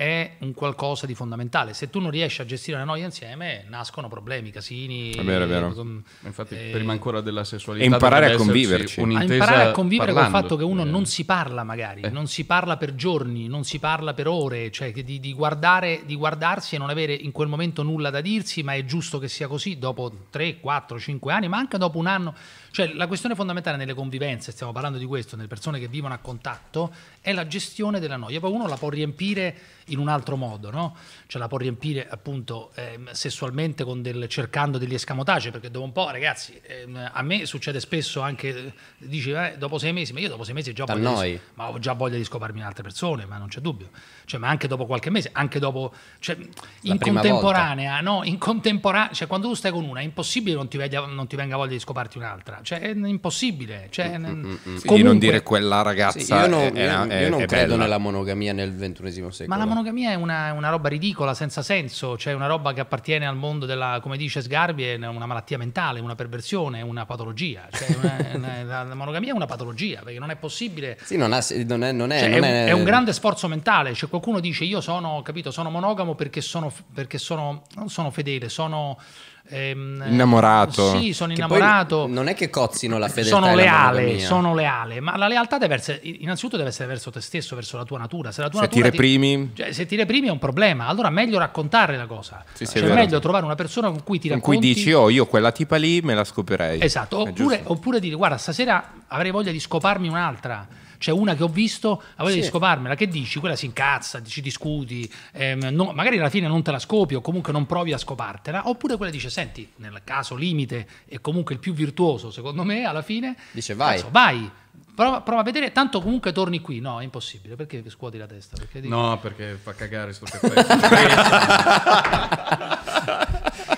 è un qualcosa di fondamentale. Se tu non riesci a gestire la noia insieme, nascono problemi, casini. È vero, è vero. Con, ehm, Infatti, eh, prima ancora della sessualità, e imparare a conviverci. A imparare a convivere parlando, il fatto che uno eh. non si parla, magari, eh. non si parla per giorni, non si parla per ore, cioè di, di, guardare, di guardarsi e non avere in quel momento nulla da dirsi, ma è giusto che sia così dopo 3, 4, 5 anni, ma anche dopo un anno. Cioè, la questione fondamentale nelle convivenze, stiamo parlando di questo, nelle persone che vivono a contatto, è la gestione della noia. Poi uno la può riempire in un altro modo, no? Cioè la può riempire appunto ehm, sessualmente del, cercando degli escamotage, perché dopo un po', ragazzi, ehm, a me succede spesso anche, eh, dici, eh, dopo sei mesi, ma io dopo sei mesi già voglio, di, ma ho già voglia di scoparmi altre persone, ma non c'è dubbio. Cioè, ma anche dopo qualche mese, anche dopo, cioè, in contemporanea, no? In contemporanea, cioè quando tu stai con una è impossibile non ti, veglia, non ti venga voglia di scoparti un'altra, cioè è impossibile. Cioè, mm, mm, mm. mm. Comunque, di non dire quella ragazza sì, io non, è, io, è, io non è credo bella. nella monogamia nel ventunesimo secolo. Ma la monogamia è una, una, roba ridicola, senza senso, cioè una roba che appartiene al mondo della, come dice Sgarbi, è una malattia mentale, una perversione, una patologia. Cioè una, una, la monogamia è una patologia, perché non è possibile... Sì, non, ha, non, è, non, è, cioè non è, un, è... un, grande sforzo mentale, cioè qualcuno dice io sono, capito, sono monogamo perché sono, perché sono non sono fedele, sono... Ehm, innamorato. Sì, sono innamorato. non è che cozzino la fedeltà. Sono leale, sono leale, ma la lealtà deve essere, innanzitutto deve essere verso te stesso, verso la tua natura. Se, la tua se natura ti reprimi... Ti, cioè, se ti reprimi è un problema, allora meglio raccontare la cosa. Sì, sì, cioè, è, meglio trovare una persona con cui ti racconti. Con cui dici, oh, io quella tipa lì me la scoperei. Esatto, oppure, oppure dire, guarda, stasera avrei voglia di scoparmi un'altra c'è una che ho visto, a voglia sì. di scoparmela, che dici? Quella si incazza, ci discuti, ehm, no, magari alla fine non te la scopi o comunque non provi a scopartela, oppure quella dice, senti, nel caso limite è comunque il più virtuoso secondo me alla fine... Dice vai. Cazzo, vai. Prova, prova, a vedere, tanto comunque torni qui. No, è impossibile. Perché scuoti la testa? Perché No, perché fa cagare sto cappello.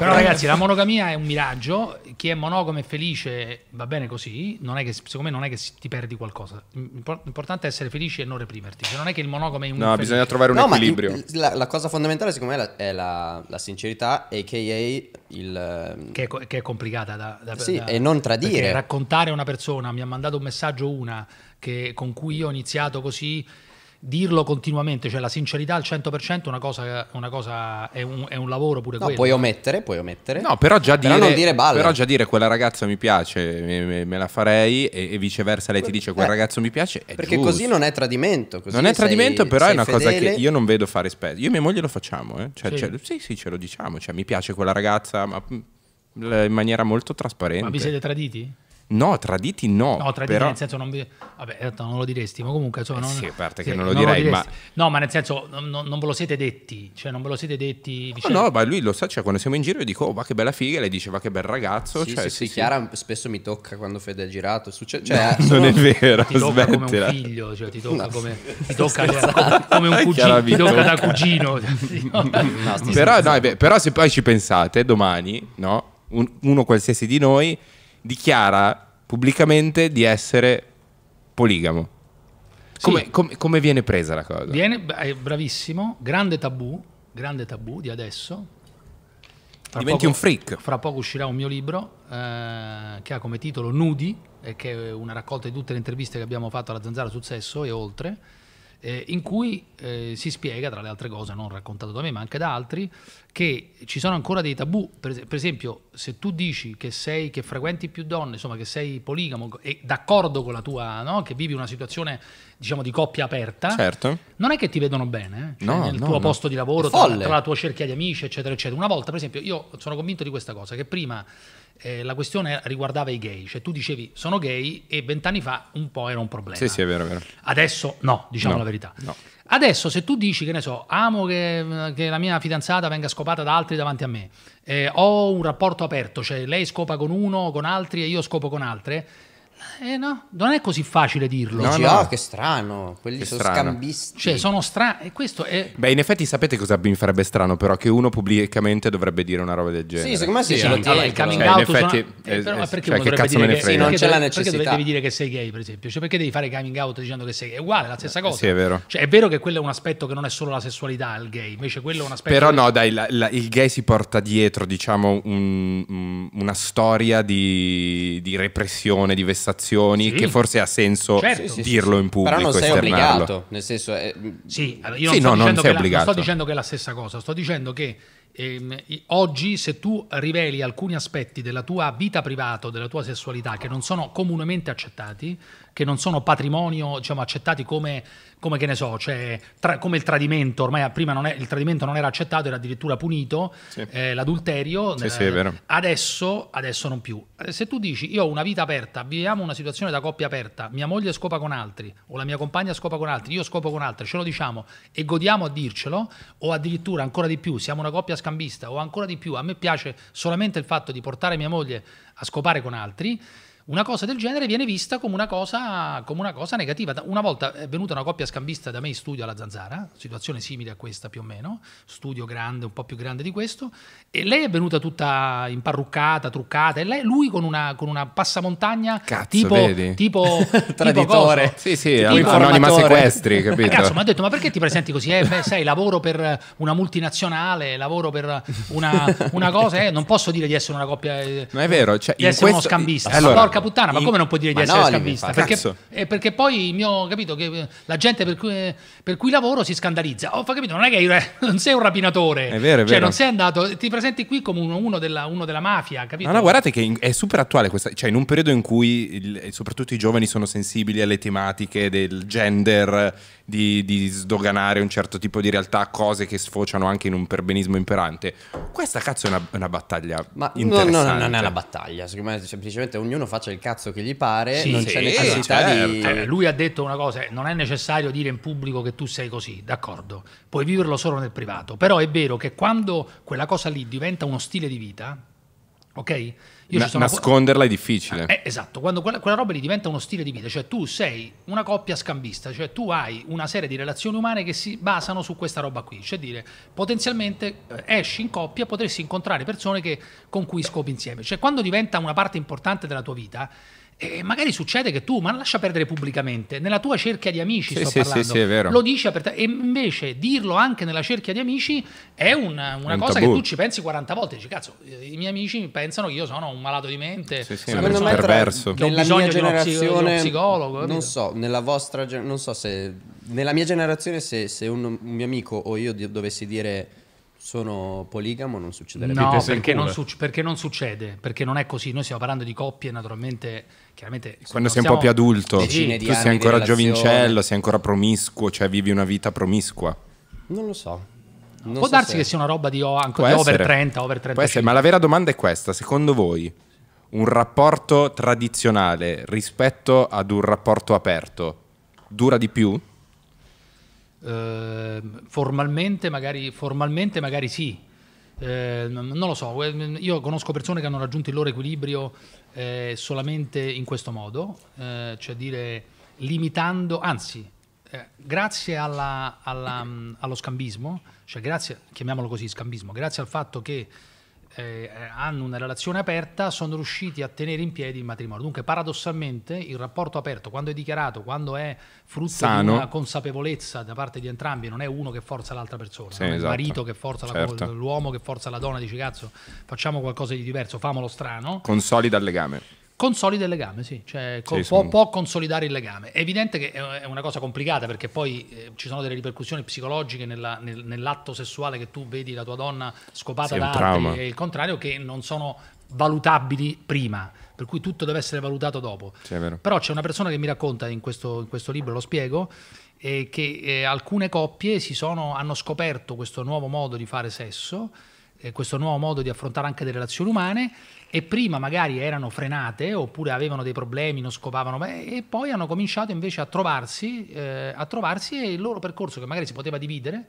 Però ragazzi, la monogamia è un miraggio, chi è monogamo e felice va bene così, non è che, secondo me non è che ti perdi qualcosa, l'importante è essere felici e non reprimerti, cioè non è che il monogamo è un... No, felice. bisogna trovare un no, equilibrio. In, la, la, cosa fondamentale secondo me è la, è la, la sincerità, a.k.a. il... Che è, che è complicata da, da... Sì, da, e non tradire. Raccontare a una persona, mi ha mandato un messaggio una, che, con cui io ho iniziato così dirlo continuamente, cioè la sincerità al 100% è una cosa, una cosa è, un, è, un, lavoro pure no, quello. Puoi omettere, puoi omettere. No, però già dire, però dire però già dire quella ragazza mi piace, me, me la farei e, e, viceversa lei ti dice quel eh, ragazzo mi piace. perché giusto. così non è tradimento. non è tradimento, sei, però sei è una fedele. cosa che io non vedo fare spesso. Io e mia moglie lo facciamo, eh? cioè, sì. Cioè, sì. sì, ce lo diciamo, cioè, mi piace quella ragazza, ma mm, in maniera molto trasparente. Ma vi siete traditi? No, traditi no. No, traditi però... nel senso non, vi... Vabbè, non lo diresti, ma comunque insomma... Non... Eh sì, a parte che sì, non lo non direi, lo ma... No, ma nel senso non, non, ve lo siete detti, cioè non ve lo siete detti... Dicendo... No, no, ma lui lo sa, cioè quando siamo in giro io dico, oh, va che bella figa, lei dice, va che bel ragazzo. Sì, cioè, sì, sì, sì, Chiara spesso mi tocca quando Fede è girato, succe... cioè, no, sono... Non è vero, Ti tocca come un figlio, cioè ti tocca, no, come, ti tocca come, un cugino, ti tocca eh? da cugino. no, però, no, beh, però se poi ci pensate, domani, no? Un, uno qualsiasi di noi dichiara pubblicamente di essere poligamo. Come, sì. com, come viene presa la cosa? Viene, bravissimo, grande tabù, grande tabù di adesso. Fra Diventi poco, un freak. Fra poco uscirà un mio libro eh, che ha come titolo Nudi, che è una raccolta di tutte le interviste che abbiamo fatto alla Zanzara Successo e oltre eh, in cui eh, si spiega, tra le altre cose, non raccontato da me ma anche da altri, che ci sono ancora dei tabù. Per, per esempio, se tu dici che, sei, che frequenti più donne, insomma che sei poligamo e d'accordo con la tua, no? che vivi una situazione diciamo di coppia aperta, certo. non è che ti vedono bene eh? cioè, no, nel no, tuo posto di lavoro, tra, tra la tua cerchia di amici, eccetera, eccetera. Una volta, per esempio, io sono convinto di questa cosa, che prima eh, la questione riguardava i gay, cioè tu dicevi sono gay e vent'anni fa un po' era un problema. Sì, sì, è vero, è vero. Adesso no, diciamo no, la verità. No. Adesso se tu dici che ne so, amo che, che, la mia fidanzata venga scopata da altri davanti a me, eh, ho un rapporto aperto, cioè lei scopa con uno, con altri e io scopo con altre, eh no, non è così facile dirlo. No, no, no. Ah, che strano, quelli che sono strano. scambisti. Cioè, sono strani, è... Beh, in effetti sapete cosa mi farebbe strano, però, che uno pubblicamente dovrebbe dire una roba del genere. Sì, secondo me sì, sì, sì allora, il coming cioè, out... In effetti, sono... Eh, eh, però, ma eh, perché cioè, che cazzo me Che, sì, non c'è la necessità. Perché devi dire che sei gay, per esempio? Cioè, perché devi fare coming out dicendo che sei gay? È uguale, la stessa eh, cosa. Sì, è vero. Cioè, è vero che quello è un aspetto che non è solo la sessualità, il gay, invece quello è un aspetto... Però che... no, dai, la, la, il gay si porta dietro, diciamo, un, una storia di, di repressione, di vestimenta prestazioni sì. che forse ha senso certo. dirlo in pubblico. Però non sei obbligato, nel senso... È... Eh, mm. Sì, io non, sì, sto, no, dicendo non, la, non sto dicendo che è la stessa cosa, sto dicendo che ehm, oggi se tu riveli alcuni aspetti della tua vita privata, della tua sessualità che non sono comunemente accettati, che non sono patrimonio diciamo, accettati come, come, che ne so, cioè, tra, come il tradimento, ormai prima è, il tradimento non era accettato, era addirittura punito, sì. eh, l'adulterio, sì, eh, sì, adesso, adesso, non più. Eh, se tu dici io ho una vita aperta, viviamo una situazione da coppia aperta, mia moglie scopa con altri o la mia compagna scopa con altri, io scopo con altri, ce lo diciamo e godiamo a dircelo o addirittura ancora di più siamo una coppia scambista o ancora di più a me piace solamente il fatto di portare mia moglie a scopare con altri, una cosa del genere viene vista come una cosa, come una cosa negativa. Una volta è venuta una coppia scambista da me in studio alla Zanzara, situazione simile a questa più o meno, studio grande, un po' più grande di questo, e lei è venuta tutta imparruccata, truccata, e lei, lui con una, con una passamontagna Cazzo, tipo, tipo traditore. Tipo sì, sì, tipo, anonima sequestri, eh, capito? Ragazzo, mi ha detto, ma perché ti presenti così? Eh, beh, sai, lavoro per una multinazionale, lavoro per una, una cosa, eh, non posso dire di essere una coppia, eh, ma è vero, cioè, di essere questo, uno scambista. Allora, porca puttana, ma come non puoi dire di essere no, scambista? Perché, eh, perché, poi il mio, capito, che eh, la gente per cui, eh, per cui lavoro si scandalizza. Oh, fa capito, non è che eh, non sei un rapinatore. È vero, è cioè, vero. Cioè, non sei andato, ti presenti qui come uno, uno, della, uno della, mafia, capito? No, no, guardate che è super attuale questa, cioè in un periodo in cui il, soprattutto i giovani sono sensibili alle tematiche del gender, di, di sdoganare un certo tipo di realtà, cose che sfociano anche in un perbenismo imperante. Questa cazzo è una, una battaglia ma, interessante. No, no, non è una battaglia, secondo me semplicemente ognuno fa faccia il cazzo che gli pare, sì, non sì, c'è necessità certo. di... Cioè, eh, lui ha detto una cosa, non è necessario dire in pubblico che tu sei così, d'accordo, puoi viverlo solo nel privato, però è vero che quando quella cosa lì diventa uno stile di vita, ok? Na- nasconderla co- è difficile. Ah, eh, esatto, quando quella, quella, roba lì diventa uno stile di vita, cioè tu sei una coppia scambista, cioè tu hai una serie di relazioni umane che si basano su questa roba qui, cioè dire potenzialmente eh, esci in coppia, potresti incontrare persone che, con cui scopi insieme, cioè quando diventa una parte importante della tua vita e magari succede che tu, ma lascia perdere pubblicamente, nella tua cerchia di amici sì, sto sì, parlando, sì, lo dici apertamente, e invece dirlo anche nella cerchia di amici è una, una è un cosa tabù. che tu ci pensi 40 volte, dici cazzo, eh, i miei amici pensano che io sono un malato di mente, sì, sì, una persona perverso. Tra, nella mia generazione, di psicologo. Capito? Non so, nella vostra, non so se, nella mia generazione se, se un, un mio amico o io dovessi dire sono poligamo, non succederà no, Perché non, suc- perché non, succede, perché non è così. Noi stiamo parlando di coppie, naturalmente, chiaramente... Quando sei un po' più adulto, tu sei ancora giovincello, sei ancora promiscuo, cioè vivi una vita promiscua. Non lo so. Non Può so darsi se... che sia una roba di, oh, anche di over 30, over 30. ma la vera domanda è questa. Secondo voi un rapporto tradizionale rispetto ad un rapporto aperto dura di più? eh, formalmente, magari, formalmente magari sì, eh, non lo so, eh, io conosco persone che hanno raggiunto il loro equilibrio eh, solamente in questo modo, eh, cioè dire limitando, anzi, eh, grazie alla, alla, mm, allo scambismo, cioè grazie, chiamiamolo così scambismo, grazie al fatto che eh, eh, hanno una relazione aperta sono riusciti a tenere in piedi il matrimonio. Dunque, paradossalmente, il rapporto aperto, quando è dichiarato, quando è frutto Sano. di una consapevolezza da parte di entrambi, non è uno che forza l'altra persona, sì, esatto. il marito che forza certo. la, l'uomo che forza la donna, dici cazzo, facciamo qualcosa di diverso, famolo strano. Consolida il legame Consolida il legame, sì, cioè, sì può, può, consolidare il legame. È evidente che è una cosa complicata perché poi eh, ci sono delle ripercussioni psicologiche nella, nel, nell'atto sessuale che tu vedi la tua donna scopata sì, da altri e il contrario che non sono valutabili prima, per cui tutto deve essere valutato dopo. Sì, Però c'è una persona che mi racconta in questo, in questo libro, lo spiego, eh, che eh, alcune coppie sono, hanno scoperto questo nuovo modo di fare sesso eh, questo nuovo modo di affrontare anche le relazioni umane e prima magari erano frenate oppure avevano dei problemi, non scopavano eh, e poi hanno cominciato invece a trovarsi, eh, a trovarsi e il loro percorso che magari si poteva dividere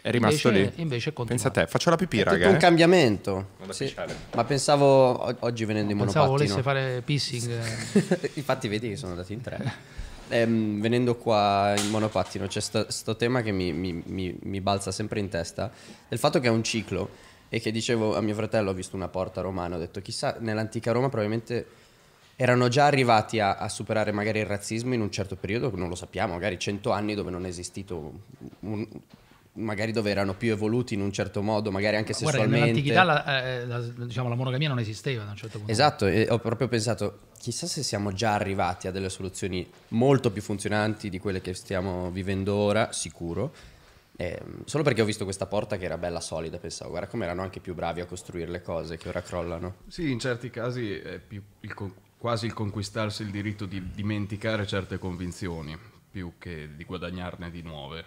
è rimasto invece, lì. Invece Pensa a te, faccio la pipì, è raga. È un eh? cambiamento. Sì, ma pensavo oggi venendo in pensavo monopattino. Pensavo volesse fare pissing. Infatti vedi che sono andati in tre. ehm, venendo qua in monopattino c'è questo tema che mi, mi, mi, mi balza sempre in testa, Il fatto che è un ciclo e che dicevo a mio fratello ho visto una porta romana, ho detto chissà, nell'antica Roma probabilmente erano già arrivati a, a, superare magari il razzismo in un certo periodo, non lo sappiamo, magari cento anni dove non è esistito un, magari dove erano più evoluti in un certo modo, magari anche Ma guarda, sessualmente. Nell'antichità la, eh, la, diciamo, la monogamia non esisteva da un certo punto. Esatto, e ho proprio pensato, chissà se siamo già arrivati a delle soluzioni molto più funzionanti di quelle che stiamo vivendo ora, sicuro, eh, solo perché ho visto questa porta che era bella solida, pensavo, guarda come erano anche più bravi a costruire le cose che ora crollano. Sì, in certi casi è il con- quasi il conquistarsi il diritto di dimenticare certe convinzioni, più che di guadagnarne di nuove.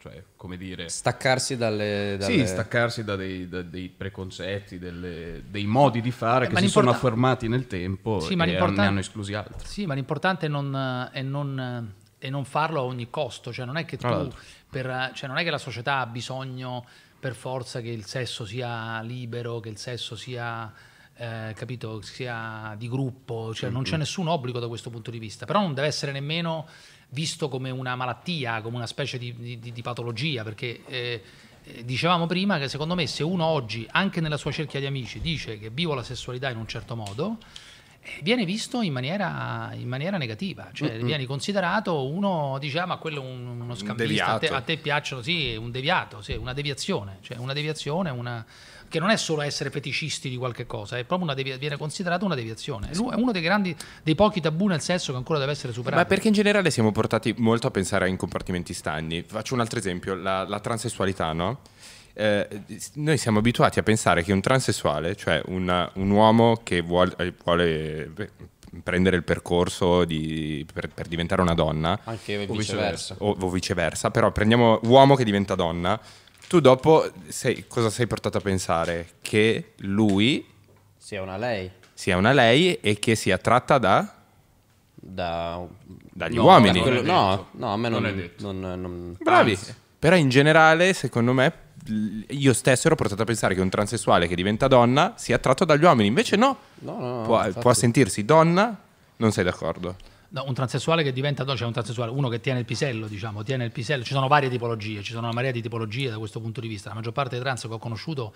Cioè, come dire... Staccarsi dalle... dalle... Sì, staccarsi da dei, da dei preconcetti, delle, dei modi di fare eh, che si sono affermati nel tempo sì, e ne hanno esclusi altri. Sì, ma l'importante non, è non e non farlo a ogni costo, cioè non è che, tu, per, cioè non è che la società ha bisogno per forza che il sesso sia libero, che il sesso sia eh, capito, sia di gruppo, cioè non c'è nessun obbligo da questo punto di vista, però non deve essere nemmeno visto come una malattia, come una specie di, di, di patologia, perché eh, eh, dicevamo prima che secondo me se uno oggi, anche nella sua cerchia di amici, dice che vivo la sessualità in un certo modo, viene visto in maniera, in maniera negativa, cioè mm-hmm. viene considerato uno, diciamo, quello un, uno scambista, un a, te, a, te, piacciono, sì, un deviato, sì, una deviazione, cioè una deviazione, una, che non è solo essere feticisti di qualche cosa, è proprio una devia- viene considerato una deviazione. È uno dei, grandi, dei pochi tabù nel sesso che ancora deve essere superato. Ma perché in generale siamo portati molto a pensare in compartimenti stagni? Faccio un altro esempio, la, la transessualità, no? eh, noi siamo abituati a pensare che un transessuale, cioè una, un uomo che eh, vuole, vuole prendere il percorso di, per, per, diventare una donna, anche viceversa. O, viceversa. O, viceversa, però prendiamo uomo che diventa donna, tu dopo sei, cosa sei portato a pensare? Che lui sia una lei. Sia una lei e che sia tratta da... da... Dagli no, uomini. Da quello, no, no, a me non... non, non, non Bravi. Anzi. Però in generale, secondo me, io stesso ero portato a pensare che un transessuale che diventa donna sia attratto dagli uomini, invece no, no, no può, può sentirsi donna, non sei d'accordo? No, un transessuale che diventa, no, cioè un transessuale, uno che tiene il pisello, diciamo, tiene il pisello, ci sono varie tipologie, ci sono una marea di tipologie da questo punto di vista, la maggior parte dei trans che ho conosciuto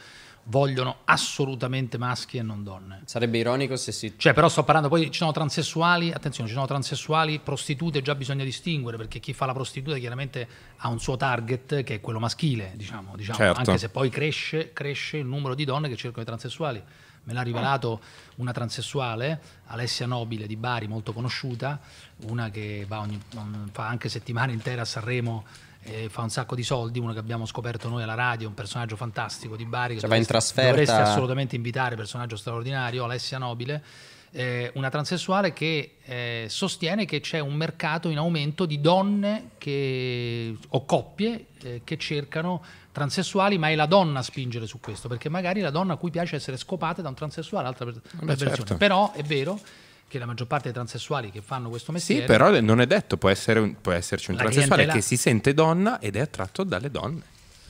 vogliono assolutamente maschi e non donne. Sarebbe ironico se si... Cioè, però sto parlando, poi ci sono transessuali, attenzione, ci sono transessuali, prostitute, già bisogna distinguere, perché chi fa la prostituta chiaramente ha un suo target che è quello maschile, diciamo, diciamo certo. anche se poi cresce, cresce il numero di donne che cercano i transessuali me l'ha rivelato una transessuale, Alessia Nobile di Bari, molto conosciuta, una che ogni, mm, fa anche settimane intere a Sanremo e fa un sacco di soldi, uno che abbiamo scoperto noi alla radio, un personaggio fantastico di Bari che cioè, dovresti, in trasferta. dovresti assolutamente invitare, personaggio straordinario, Alessia Nobile eh, una transessuale che eh, sostiene che c'è un mercato in aumento di donne che, o coppie eh, che cercano transessuali, ma è la donna a spingere su questo, perché magari la donna a cui piace essere scopata da un transessuale, altra per, Beh, certo. Però è vero che la maggior parte dei transessuali che fanno questo mestiere... Sì, però non è detto, può, un, può esserci un transessuale clientela... che si sente donna ed è attratto dalle donne.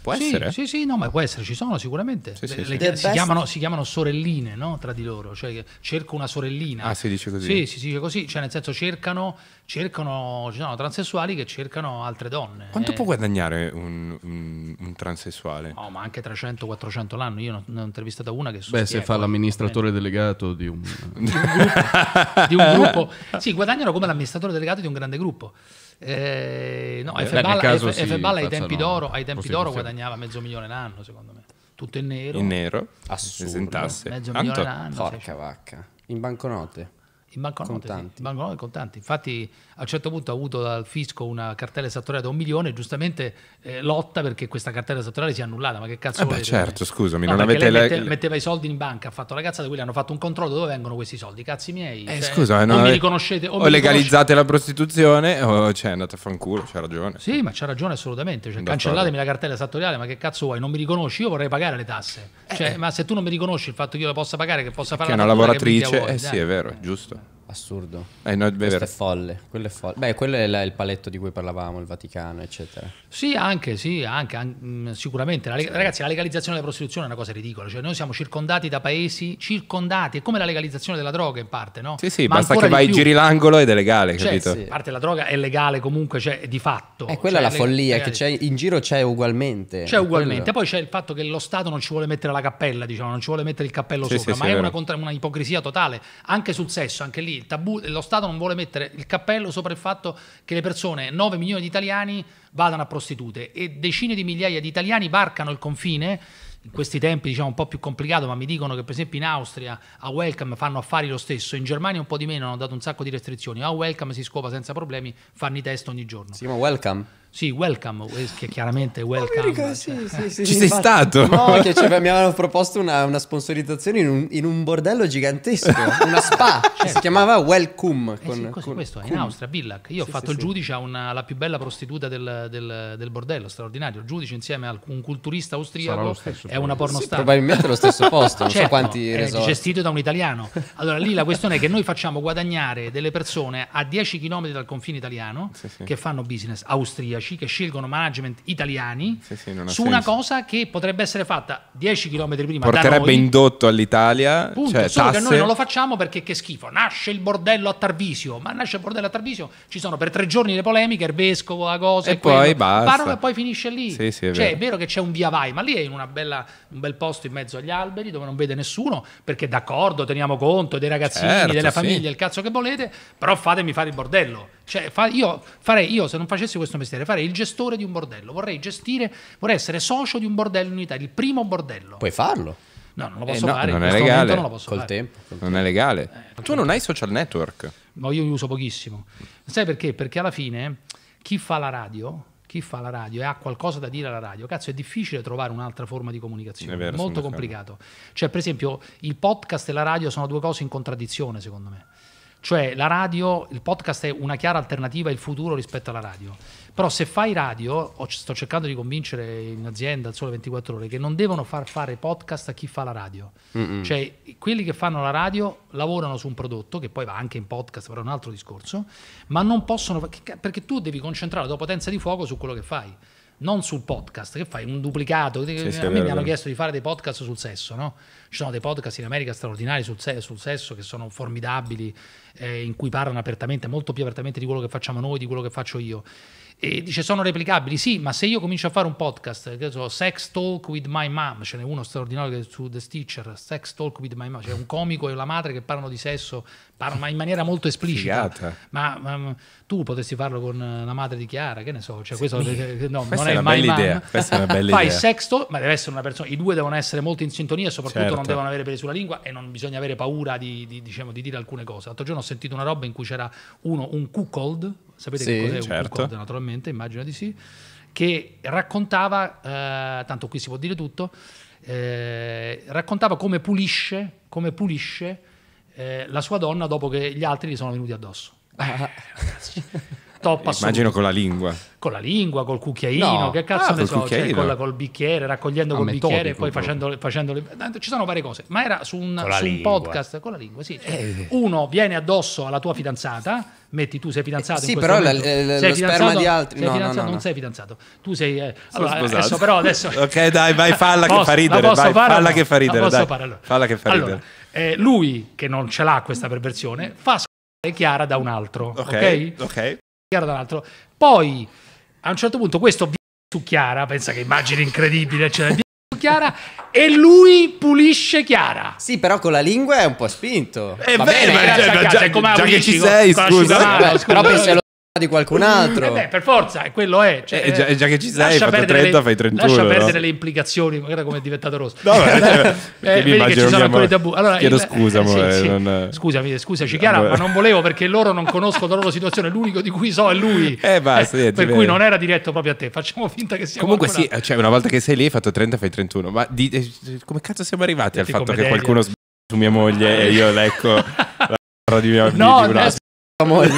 Può sì, essere? Sì, sì, no, ma può essere, ci sono sicuramente. Sì, le, sì, si, chiamano, si, chiamano, sorelline no? tra di loro, cioè cerco una sorellina. Ah, si dice così? Sì, si dice così, cioè nel senso cercano, cercano ci sono transessuali che cercano altre donne. Quanto eh. può guadagnare un, un, un transessuale? No, ma anche 300-400 l'anno, io ne ho intervistata una che... Beh, se fa l'amministratore ovviamente. Eh, delegato di un... di un gruppo, di un gruppo. sì, guadagnano come l'amministratore delegato di un grande gruppo. Eh, no, eh, F. Balla, F, ai tempi d'oro, ai tempi d'oro guadagnava mezzo milione l'anno, secondo me. Tutto in nero. In nero. Assurdo. Mezzo milione l'anno. Porca vacca. In banconote. In banconote, contanti. Sì, in banconote contanti. Infatti a un certo punto ha avuto dal fisco una cartella esattoriale da un milione, giustamente eh, lotta perché questa cartella esattoriale sia annullata, ma che cazzo eh beh, certo, scusami, no, non avete... Lei mette, le... metteva i soldi in banca, ha fatto la cazzata, quindi hanno fatto un controllo dove vengono questi soldi, cazzi miei. Eh, cioè, scusa, non no, mi eh, riconoscete... O, o mi legalizzate riconosce... la prostituzione o cioè, andate a fanculo, c'ha ragione. Sì, ma c'ha ragione assolutamente, cioè, cancellatemi la cartella esattoriale, ma che cazzo vuoi, non mi riconosci, io vorrei pagare le tasse. Eh, cioè, eh, ma se tu non mi riconosci il fatto che io la possa pagare, che possa fare... Che è una lavoratrice, vuoi, eh sì, è vero, è giusto. Assurdo. Eh, no, è Questo è folle. Quello è folle. Beh, quello è il paletto di cui parlavamo, il Vaticano, eccetera. Sì, anche, sì, anche, an- mm, sicuramente. La leg- sì. Ragazzi, la legalizzazione della prostituzione è una cosa ridicola. Cioè, noi siamo circondati da paesi, circondati, è come la legalizzazione della droga in parte, no? Sì, sì, Ma basta che vai, giri l'angolo ed è legale, cioè, capito? Sì. A parte la droga è legale comunque, cioè, di fatto. Eh, è quella cioè, la leg- follia, che eh, c'è, in giro c'è ugualmente. C'è ugualmente. Poi c'è il fatto che lo Stato non ci vuole mettere la cappella, diciamo, non ci vuole mettere il cappello sì, sopra, sì, ma è, è una, contra- una ipocrisia totale. Anche sul sesso, anche lì il tabù, lo Stato non vuole mettere il cappello sopra il fatto che le persone, 9 milioni di italiani, vadano a prostitute e decine di migliaia di italiani varcano il confine in questi tempi diciamo un po' più complicato, ma mi dicono che per esempio in Austria a Welcome fanno affari lo stesso, in Germania un po' di meno, hanno dato un sacco di restrizioni, a Welcome si scopa senza problemi, fanno i test ogni giorno. Si chiama Welcome? Sì, welcome, eh, che chiaramente welcome. America, sì, cioè, sì, sì, Ci sei stato? No, che cioè, mi avevano proposto una, una sponsorizzazione in un, in un, bordello gigantesco, una spa, certo. si chiamava Welcome. Eh con, questo, con, questo è in Austria, Billac. Io ho fatto il giudice a una, la più bella prostituta del, del, del, bordello, straordinario. Il giudice insieme a un culturista austriaco è una pornostar. probabilmente lo stesso posto, non certo, so quanti resort. gestito da un italiano. Allora lì la questione è che noi facciamo guadagnare delle persone a 10 km dal confine italiano che fanno business austriaci sindaci che scelgono management italiani sì, sì, su senso. una cosa che potrebbe essere fatta 10 km prima Porterebbe noi, indotto all'Italia, punto, cioè, solo tasse. che noi non lo facciamo perché che schifo, nasce il bordello a Tarvisio, ma nasce il bordello a Tarvisio, ci sono per tre giorni le polemiche, il vescovo, la cosa e, e poi basta. e poi finisce lì. Sì, sì, è cioè vero. è vero che c'è un via vai, ma lì è in bella, un bel posto in mezzo agli alberi dove non vede nessuno, perché d'accordo, teniamo conto dei ragazzini, certo, delle famiglie, sì. il cazzo che volete, però fatemi fare il bordello. Cioè, fa, io farei, io se non facessi questo mestiere, farei farei il gestore di un bordello, vorrei gestire, vorrei essere socio di un bordello in Italia, il primo bordello. Puoi farlo. No, non lo eh, posso eh no, fare. Non è legale. Non col fare. tempo. Col non tempo. è legale. Eh, tu non hai social network. No, io li uso pochissimo. Sai perché? Perché alla fine chi fa la radio chi fa la radio e ha qualcosa da dire alla radio, cazzo, è difficile trovare un'altra forma di comunicazione. È vero, molto complicato. Cioè, per esempio, il podcast e la radio sono due cose in contraddizione, secondo me. Cioè la radio, il podcast è una chiara alternativa, il futuro rispetto alla radio. Però se fai radio, sto cercando di convincere in azienda, al sole 24 ore, che non devono far fare podcast a chi fa la radio. Mm-hmm. Cioè quelli che fanno la radio lavorano su un prodotto, che poi va anche in podcast, però è un altro discorso, ma non possono, perché tu devi concentrare la tua potenza di fuoco su quello che fai non sul podcast, che fai un duplicato. Sì, a sì, me mi hanno chiesto di fare dei podcast sul sesso, no? Ci sono dei podcast in America straordinari sul, se sul sesso che sono formidabili, eh, in cui parlano apertamente, molto più apertamente di quello che facciamo noi, di quello che faccio io. E dice sono replicabili, sì, ma se io comincio a fare un podcast, che so, Sex Talk with My Mom, ce n'è uno straordinario su The Stitcher, Sex Talk with My Mom, c'è cioè un comico e la madre che parlano di sesso, parlano in maniera molto esplicita, ma, ma, tu potresti farlo con eh, la madre di Chiara, che ne so, cioè, questo, eh, no, non è, è mai idea, questa è una bella Fai idea. sex talk, ma deve essere una persona, i due devono essere molto in sintonia, soprattutto certo. non devono avere peli sulla lingua e non bisogna avere paura di, di, diciamo, di dire alcune cose. L'altro giorno ho sentito una roba in cui c'era uno, un cuckold, sapete sì, che cos'è certo. un code naturalmente, immagino di sì, che raccontava, eh, tanto qui si può dire tutto, eh, raccontava come pulisce, come pulisce eh, la sua donna dopo che gli altri gli sono venuti addosso. Ah. top assoluto. Immagino con la lingua. Con la lingua, col cucchiaino, no. che cazzo ah, ne so, cioè, col, col, bicchiere, raccogliendo ah, col bicchiere e poi facendo, facendo le... Ci sono varie cose, ma era su un, su un podcast con la lingua, sì. Eh. Uno viene addosso alla tua fidanzata, metti tu sei fidanzato eh, sì, però la, la, sei lo sperma di altri sei no, no, no, non sei fidanzato tu sei eh, allora, adesso però adesso ok dai vai falla che fa ridere vai, fare, falla no, che fa ridere dai. falla che fa ridere eh, lui che non ce l'ha questa perversione fa scuola Chiara da un altro ok, okay? okay. Chiaro dall'altro. Poi a un certo punto questo viene su Chiara, pensa che immagine incredibile, eccetera. Cioè, Chiara e lui pulisce Chiara. Sì, però con la lingua è un po' spinto. È eh, Va vero, bene, ma, cioè, ma già, già, già, che ci sei, scusa. Però penso di qualcun eh, altro. Eh beh, per forza, quello è. Cioè, eh, già, eh, già, che ci sei, fai 30, le, fai 31. Lascia perdere no? le implicazioni, guarda come è diventato rosso. No, beh, cioè, eh, mi immagino che amore... tabù. Allora, Chiedo il... scusa, eh, amore, sì. Non... Scusami, scusaci Chiara, ma non volevo perché loro non conoscono la loro situazione, l'unico di cui so è lui. Eh, basta, eh, per cui non era diretto proprio a te, facciamo finta che sia Comunque sì, cioè, una volta che sei lì hai fatto 30, fai 31, ma di... Eh, come cazzo siamo arrivati al fatto che qualcuno sbaglia su mia moglie e io lecco la di mia figlia? No, Moin.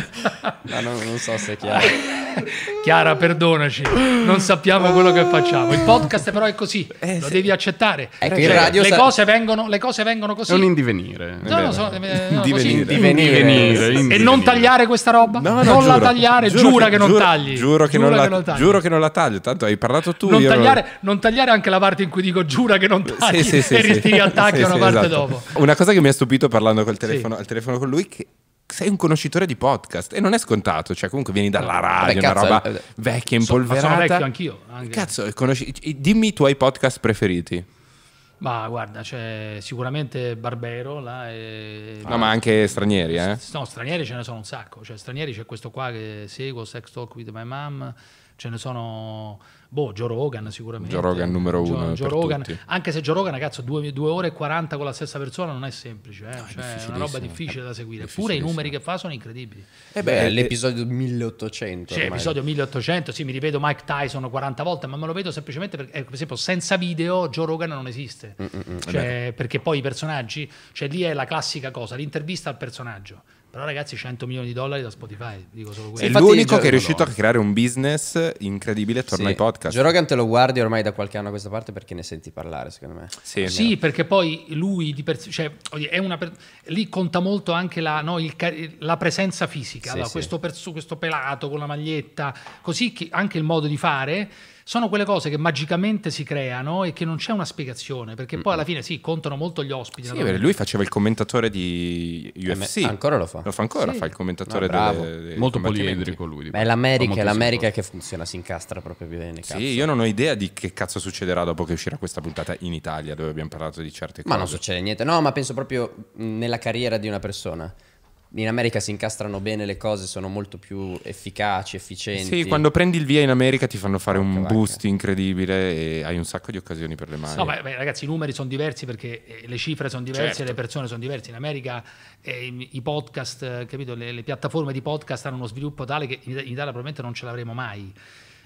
no, non, non, so se è chiaro. Chiara, perdonaci, non sappiamo quello che facciamo. Il podcast però è così, eh, lo sì. devi accettare. Ecco, cioè, le, sa... cose vengono, le, cose vengono, così. Non un indivenire. No, no, so, eh, no, indivenire. E non tagliare questa roba? No, no, non giuro, la tagliare, giuro giura che, che non giuro, tagli. Giuro che, non la, che non Giuro che non la taglio, tanto hai parlato tu. Non, tagliare, non... non tagliare, anche la parte in cui dico giura che non tagli sì, sì, e sì, rischi sì. attacchi sì, una parte esatto. dopo. Una cosa che mi ha stupito parlando telefono, al telefono con lui che sei un conoscitore di podcast e non è scontato, cioè comunque vieni dalla radio, Beh, cazzo, una roba eh, vecchia, impolverata. Sono vecchio anch'io. Anche. Cazzo, conosci... dimmi i tuoi podcast preferiti. Ma guarda, c'è cioè, sicuramente Barbero. Là, e... No, ma anche stranieri, eh? No, stranieri ce ne sono un sacco. Cioè, stranieri c'è questo qua che seguo, Sex Talk with My Mom, ce ne sono boh, Joe Rogan sicuramente. Joe Rogan numero Joe, uno. Joe Rogan, anche se Joe Rogan, cazzo, due ore e 40 con la stessa persona non è semplice, eh? no, ah, cioè, è una roba difficile da seguire. Eppure i numeri che fa sono incredibili. Eh beh, eh, eh, l'episodio 1800. Sì, episodio 1800, sì, mi ripeto Mike Tyson 40 volte, ma me lo vedo semplicemente perché, eh, per esempio, senza video Joe Rogan non esiste. Mm, mm, mm. cioè, perché poi i personaggi, cioè lì è la classica cosa, l'intervista al personaggio. Però ragazzi 100 milioni di dollari da Spotify, dico solo questo. Sì, è l'unico che è riuscito a creare un business incredibile attorno sì. ai podcast. Joe Rogan te lo guardi ormai da qualche anno a questa parte perché ne senti parlare, secondo me. Sì, sì perché poi lui di per cioè, è una per- lì conta molto anche la, no, ca- la presenza fisica, allora, questo, perso- questo, pelato con la maglietta, così che anche il modo di fare sono quelle cose che magicamente si creano e che non c'è una spiegazione, perché poi alla fine sì, contano molto gli ospiti. Sì, lui faceva il commentatore di UFC. Eh, ancora lo fa. Lo fa ancora, sì. fa il commentatore no, delle, delle Molto poliedrico lui. Ma è l'America, è l'America che funziona, si incastra proprio bene. Cazzo. Sì, io non ho idea di che cazzo succederà dopo che uscirà questa puntata in Italia, dove abbiamo parlato di certe cose. Ma non succede niente, no, ma penso proprio nella carriera di una persona in America si incastrano bene le cose, sono molto più efficaci, efficienti. Sì, quando prendi il via in America ti fanno fare Porca un boost vacca. incredibile e hai un sacco di occasioni per le mani. No, beh, beh, ragazzi, i numeri sono diversi perché eh, le cifre sono diverse, certo. le persone sono diverse. In America eh, i podcast, eh, capito, le, le, piattaforme di podcast hanno uno sviluppo tale che in Italia probabilmente non ce l'avremo mai.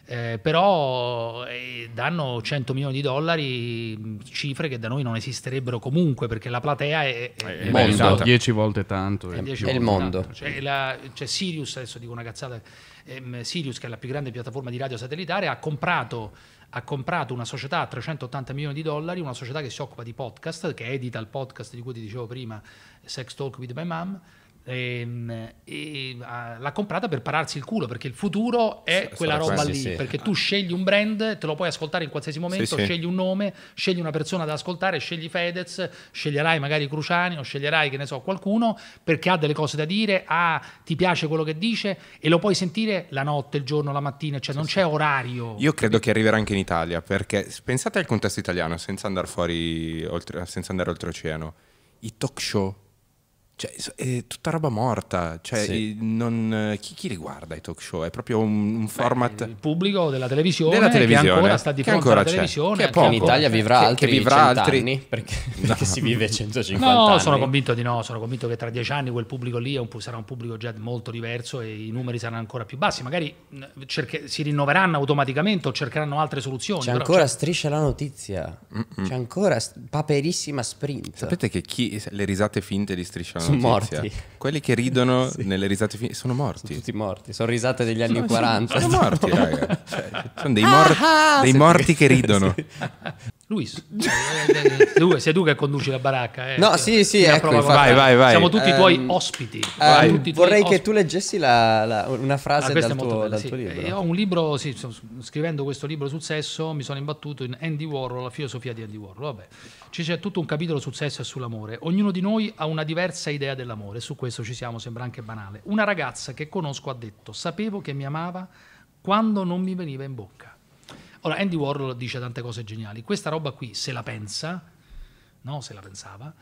Eh, però eh, danno 100 milioni di dollari, mm, cifre che da noi non esisterebbero comunque perché la platea è, è, eh, è esatto, 10 volte tanto. È, eh. è volte il mondo. C'è, cioè, cioè Sirius, adesso dico una cazzata, ehm, Sirius che è la più grande piattaforma di radio satellitare, ha comprato, ha comprato una società a 380 milioni di dollari, una società che si occupa di podcast, che edita il podcast di cui ti dicevo prima, Sex Talk with My Mom, ehm, e, ah, l'ha comprata per pararsi il culo perché il futuro è S- quella roba lì. Sì. Perché tu scegli un brand, te lo puoi ascoltare in qualsiasi momento, sì, scegli un nome, scegli una persona da ascoltare, scegli Fedez, sceglierai magari Cruciani o sceglierai che ne so qualcuno perché ha delle cose da dire, ha, ti piace quello che dice e lo puoi sentire la notte, il giorno, la mattina, cioè non c'è orario. Io credo che arriverà anche in Italia perché pensate al contesto italiano senza andare fuori, oltre, senza andare oltre oceano I talk show cioè, è tutta roba morta. Cioè, sì. non, chi, chi, li i talk show? È proprio un, un format. Beh, il pubblico della televisione, della televisione che ancora sta di fronte alla c'è. televisione. Che, in Italia vivrà che, altri che vivrà altri... anni perché, no. perché, si vive 150 no, anni. No, sono convinto di no. Sono convinto che tra dieci anni quel pubblico lì un, sarà un pubblico già molto diverso e i numeri saranno ancora più bassi. Magari mm, cerche, si rinnoveranno automaticamente o cercheranno altre soluzioni. C'è ancora c'è... striscia la notizia. Mm-mm. C'è ancora paperissima sprint. Sapete che chi le risate finte di striscia la notizia? sono morti. Quelli che ridono sì. nelle risate finali sono morti. Sono tutti morti, sono risate degli anni sono, 40. Sono, sono morti, raga. Cioè, sono dei, mor- ah, ah, dei morti che ridono. Sì. Luis, eh, sei tu che conduci la baracca. Eh. No, sì, sì, ecco, vai, vai, vai. Siamo tutti i ehm, tuoi um, ospiti. Um, tutti vorrei tuoi che tu leggessi la, la, una frase ah, dal, tuo, bella, dal sì. tuo, libro. Eh, ho un libro, sì, scrivendo questo libro sul sesso mi sono imbattuto in Andy Warhol, la filosofia di Andy Warhol. Vabbè. C'è tutto un capitolo sul sesso e sull'amore. Ognuno di noi ha una diversa idea dell'amore, su questo ci siamo, sembra anche banale. Una ragazza che conosco ha detto, sapevo che mi amava quando non mi veniva in bocca. Ora, Andy Warhol dice tante cose geniali. Questa roba qui, se la pensa, no, se la pensava,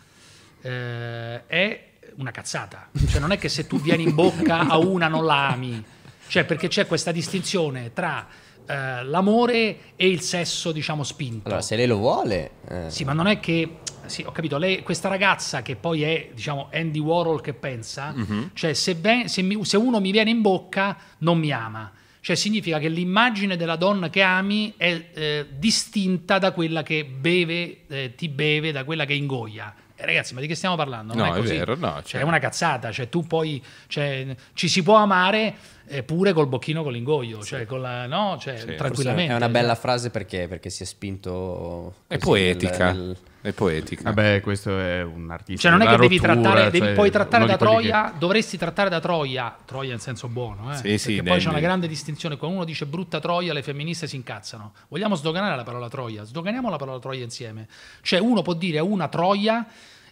eh, è una cazzata. Cioè, non è che se tu vieni in bocca a una non la ami. Cioè, perché c'è questa distinzione tra eh, l'amore e il sesso, diciamo, spinto. Allora, se lei lo vuole... Eh. Sì, ma non è che... Sì, ho capito, lei, questa ragazza che poi è, diciamo, Andy Warhol che pensa, mm-hmm. cioè se, ben, se, mi, se uno mi viene in bocca non mi ama cioè significa che l'immagine della donna che ami è eh, distinta da quella che beve, eh, ti beve, da quella che ingoia. Eh, ragazzi, ma di che stiamo parlando? Non no, è, è vero, no. Cioè, è cioè. una cazzata, cioè tu poi cioè, ci si può amare eh, pure col bocchino con l'ingoio, cioè, con la, no? cioè sì. tranquillamente. È una bella frase perché, perché si è spinto... È poetica. Nel, nel... È poetica. Vabbè, questo è un artista. Cioè, non è che devi rottura, trattare, devi, cioè, puoi trattare da Troia, che... dovresti trattare da Troia, Troia in senso buono, eh? Sì, perché sì, poi c'è una grande distinzione. Quando uno dice brutta Troia, le femministe si incazzano. Vogliamo sdoganare la parola Troia, sdoganiamo la parola Troia insieme. Cioè, uno può dire una Troia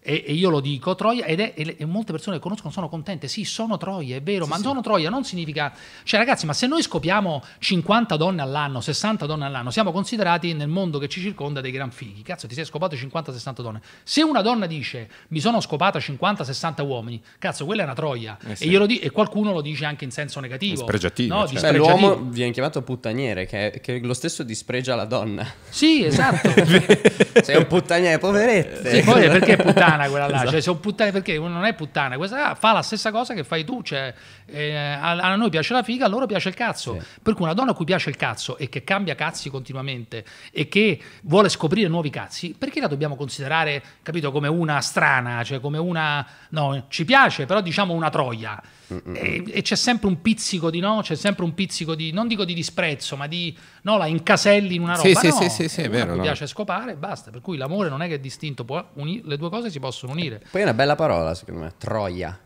e, e io lo dico, Troia, ed è, e, molte persone che conoscono sono contente, sì, sono Troia, è vero, sì, ma sì. sono Troia non significa... Cioè ragazzi, ma se noi scopiamo 50 donne all'anno, 60 donne all'anno, siamo considerati nel mondo che ci circonda dei gran fighi, cazzo ti sei scopato 50-60 donne. Se una donna dice mi sono scopata 50-60 uomini, cazzo quella è una Troia, eh sì. e, di- e, qualcuno lo dice anche in senso negativo. Dispregiativo. No? Cioè. dispregiativo. Beh, l'uomo viene chiamato puttaniere, che, è, che lo stesso dispregia la donna. Sì, esatto. Sei un puttaniere, poverette. Sì, poi perché puttaniere? puttana quella là, cioè, esatto. cioè sono puttane perché non è puttana, questa ah, fa la stessa cosa che fai tu, cioè eh, a, a, noi piace la figa, a loro piace il cazzo. Sì. Per cui una donna a cui piace il cazzo e che cambia cazzi continuamente e che vuole scoprire nuovi cazzi, perché la dobbiamo considerare, capito, come una strana, cioè come una... No, ci piace, però diciamo una troia. E, e c'è sempre un pizzico di no, c'è sempre un pizzico di, non dico di disprezzo, ma di, no, la incaselli in una roba. Sì, no, sì, sì, sì, sì, è vero. Mi no. piace scopare basta. Per cui l'amore non è che è distinto, può unire, le due cose si possono unire. Poi è una bella parola, secondo me, troia.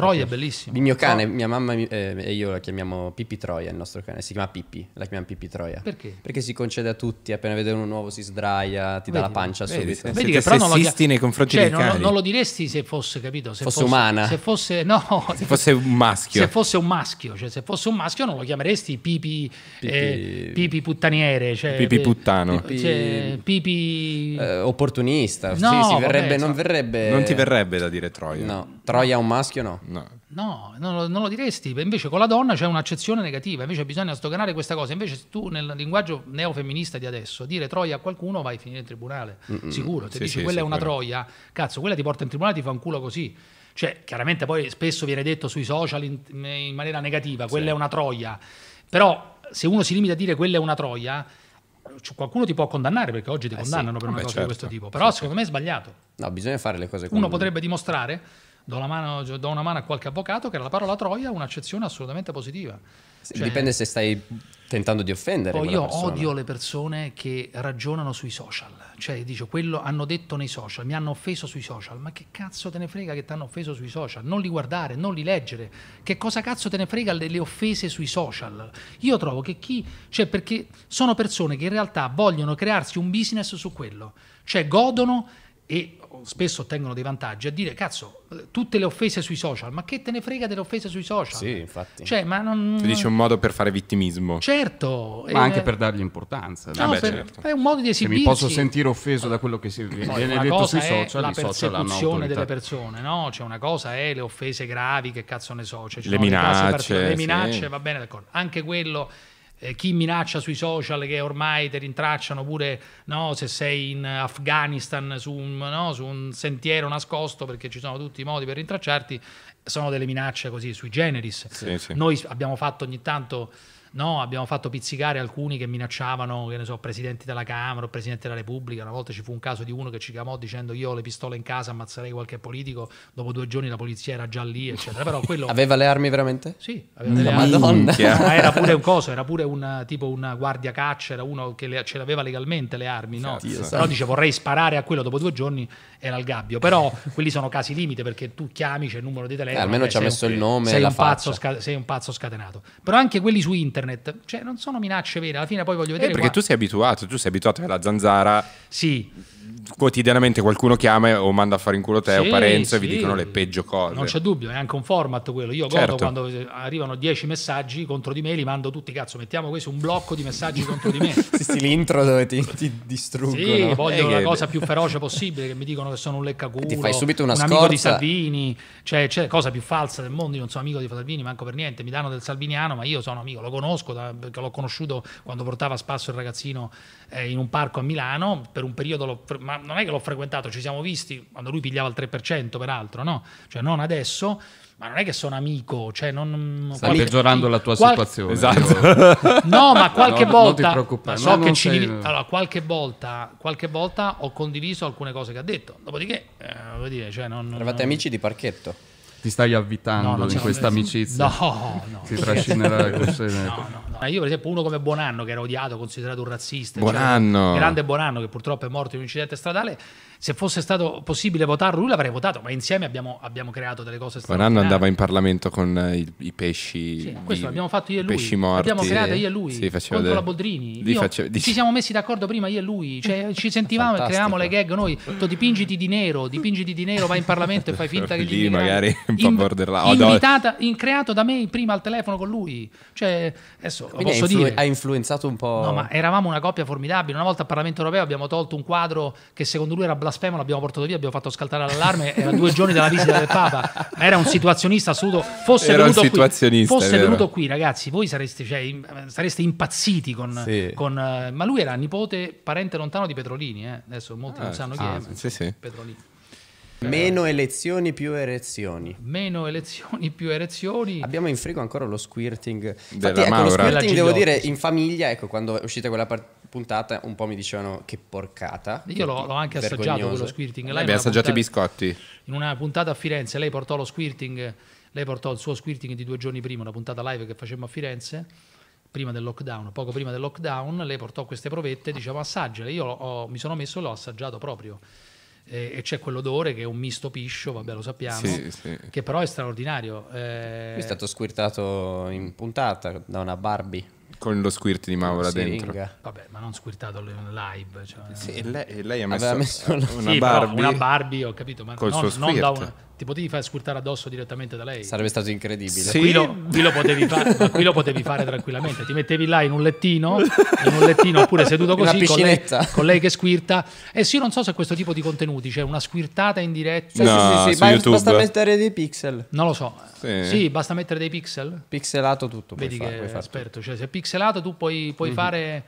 Troia è bellissimo. Il mio cane, oh. mia mamma eh, e io la chiamiamo Pippi Troia, il nostro cane, si chiama Pippi, la chiamiamo Pippi Troia. Perché? Perché si concede a tutti, appena vede uno nuovo si sdraia, ti vedi, dà la pancia vedi, subito. Vedi che però non lo, nei confronti cioè, non, non, lo diresti se fosse, capito? Se fosse, fosse umana. Se fosse, no. Se fosse un maschio. Se fosse un maschio, cioè se fosse un maschio non lo chiameresti Pipi, pipi, eh, pipi puttaniere. Cioè, pipi eh, puttano. Pipi, cioè, pipi... Eh, opportunista. No, sì, sì, verrebbe, vabbè, non, cioè- verrebbe... non ti verrebbe da dire Troia. No, Troia un maschio no. No, no non, non, lo, diresti. Invece con la donna c'è un'accezione negativa, invece bisogna stoganare questa cosa. Invece tu nel linguaggio neofemminista di adesso dire troia a qualcuno vai a finire in tribunale, Mm-mm. sicuro. Se sì, dici sì, quella sì, è una troia, cazzo, quella ti porta in tribunale e ti fa un culo così. Cioè, chiaramente poi spesso viene detto sui social in, in maniera negativa, quella è una troia. Però se uno si limita a dire quella è una troia, qualcuno ti può condannare perché oggi ti eh condannano per una Beh, cosa certo. di questo tipo. Però certo. secondo me è sbagliato. No, bisogna fare le cose come... Uno potrebbe dimostrare do, mano, do, una mano a qualche avvocato che la parola troia un'accezione assolutamente positiva. Sì, cioè, dipende se stai tentando di offendere. Poi io persona. odio le persone che ragionano sui social, cioè dice quello hanno detto nei social, mi hanno offeso sui social, ma che cazzo te ne frega che ti hanno offeso sui social? Non li guardare, non li leggere, che cosa cazzo te ne frega delle offese sui social? Io trovo che chi, cioè perché sono persone che in realtà vogliono crearsi un business su quello, cioè godono e spesso ottengono dei vantaggi a dire cazzo tutte le offese sui social ma che te ne frega delle offese sui social sì infatti cioè ma non tu dici un modo per fare vittimismo certo ma eh... anche per dargli importanza no, Vabbè, eh per... certo. è un modo di esibirsi se mi posso sentire offeso da quello che si no, viene detto sui social la persecuzione delle persone no cioè una cosa è le offese gravi che cazzo ne so cioè, le, minacce, le minacce va bene d'accordo anche quello eh, chi minaccia sui social che ormai ti rintracciano pure no, se sei in Afghanistan su un, no, su un, sentiero nascosto perché ci sono tutti i modi per rintracciarti, sono delle minacce così sui generis. Sì, sì. Noi abbiamo fatto ogni tanto No, abbiamo fatto pizzicare alcuni che minacciavano, che ne so, presidenti della Camera o presidente della Repubblica. Una volta ci fu un caso di uno che ci chiamò dicendo io ho le pistole in casa, ammazzerei qualche politico. Dopo due giorni la polizia era già lì, eccetera. Però quello... aveva le armi veramente? Sì, aveva le Madonna. armi. Ma era pure un coso, era pure un tipo un guardia caccia, era uno che le, ce l'aveva legalmente le armi, no? Sì, esatto. Però dice vorrei sparare a quello, dopo due giorni era il gabbio. Però quelli sono casi limite perché tu chiami, c'è il numero di telefono. Eh, almeno ci ha messo un, il nome sei la un Pazzo, sei un pazzo scatenato. Però anche quelli su internet internet, cioè non sono minacce vere, alla fine poi voglio eh, vedere... Eh, perché qua. tu sei abituato, tu sei abituato alla zanzara. Sì, quotidianamente qualcuno chiama o manda a fare in culo te sì, o Parenzo sì. e vi dicono le peggio cose. Non c'è dubbio, è anche un format quello. Io certo. quando eh, arrivano 10 messaggi contro di me, li mando tutti. Cazzo, mettiamo questo un blocco di messaggi contro di me. sì, sì, l'intro dove ti, ti distruggono. Sì, eh, voglio la cosa più feroce possibile, che mi dicono che sono un leccaculo. Ti fai subito una un scorza. amico di Salvini, cioè c'è cosa più falsa del mondo. Io non sono amico di Salvini, manco per niente. Mi danno del salviniano, ma io sono amico, lo conosco da, perché l'ho conosciuto quando portava a spasso il ragazzino eh, in un parco a Milano. Per un periodo l'ho ma non è che l'ho frequentato, ci siamo visti quando lui pigliava il 3%, peraltro, no? Cioè non adesso, ma non è che sono amico, cioè non... Stai quali... peggiorando la tua qual... situazione. Esatto. no, ma qualche no, volta... Non so no, che ci... Sei... Allora, qualche volta, qualche volta ho condiviso alcune cose che ha detto, dopodiché, eh, voglio dire, cioè non... Eravate non... amici di parchetto? Ti stai avvitando no, in questa amicizia? No, no. Ti trascinerà così. No, no. Ma io, per esempio, uno come Buonanno, che era odiato, considerato un razzista, Buonanno. Cioè, grande Buonanno, che purtroppo è morto in un incidente stradale. Se fosse stato possibile votarlo, lui l'avrei votato, ma insieme abbiamo, abbiamo creato delle cose straordinarie. Buonanno andava in Parlamento con eh, i, i pesci. Sì, questo l'abbiamo fatto io e lui. Pesci morti. L'abbiamo creata io e lui sì, contro del... la Boldrini. Io, faccio... Ci siamo messi d'accordo prima io e lui. Cioè, ci sentivamo e creavamo le gag noi. Tu dipingiti di nero, dipingiti di nero, vai in Parlamento e fai finta che lì magari un po' borderline. In, invitata, in, creato da me prima al telefono con lui. Cioè, adesso quindi posso influ- dire. Ha influenzato un po'. No, ma eravamo una coppia formidabile. Una volta al Parlamento europeo abbiamo tolto un quadro che secondo lui era blasfemo, l'abbiamo portato via, abbiamo fatto scaltare l'allarme. Era due giorni dalla visita del Papa. Era un situazionista assoluto. Fosse, era venuto, qui, fosse venuto qui, ragazzi, voi sareste, cioè, sareste impazziti con. Sì. con uh, ma lui era nipote, parente lontano di Petrolini. Eh? Adesso molti ah, non sanno ah, chi è. Sì, sì. Petrolini. Meno elezioni, più erezioni. Meno elezioni, più erezioni. Abbiamo in frigo ancora lo squirting. Infatti, ecco, lo squirting devo dire in famiglia, ecco, quando è uscita quella puntata, un po' mi dicevano che porcata. Io l'ho, l'ho, anche vergognoso. assaggiato quello squirting. Eh, lei Abbiamo assaggiato puntata, i biscotti. In una puntata a Firenze, lei portò lo squirting, lei portò il suo squirting di due giorni prima, una puntata live che facemmo a Firenze prima del lockdown, poco prima del lockdown, lei portò queste provette, diceva assaggiale, io ho, mi sono messo e l'ho assaggiato proprio e, e c'è quell'odore che è un misto piscio, vabbè lo sappiamo, sì, sì. che però è straordinario. Eh... Qui è stato squirtato in puntata da una Barbie con lo squirt di Maura dentro. Vabbè, ma non squirtato live. Cioè... Sì, lei, lei, ha messo, messo una, sì, Barbie una, Barbie. ho capito, ma non, non, da una, ti potevi far squirtare addosso direttamente da lei. Sarebbe stato incredibile. Sì. Qui, lo, qui, lo fare, qui, lo, potevi fare tranquillamente. Ti mettevi là in un lettino, in un lettino oppure seduto così con lei, con lei, che squirta. E eh sì, non so se questo tipo di contenuti, cioè una squirtata in diretta. No, sì, sì, ma basta mettere dei pixel. Non lo so. Sì, basta mettere dei pixel. Pixelato tutto. Vedi far, che far, esperto, cioè se è pixelato tu puoi, puoi mm-hmm. fare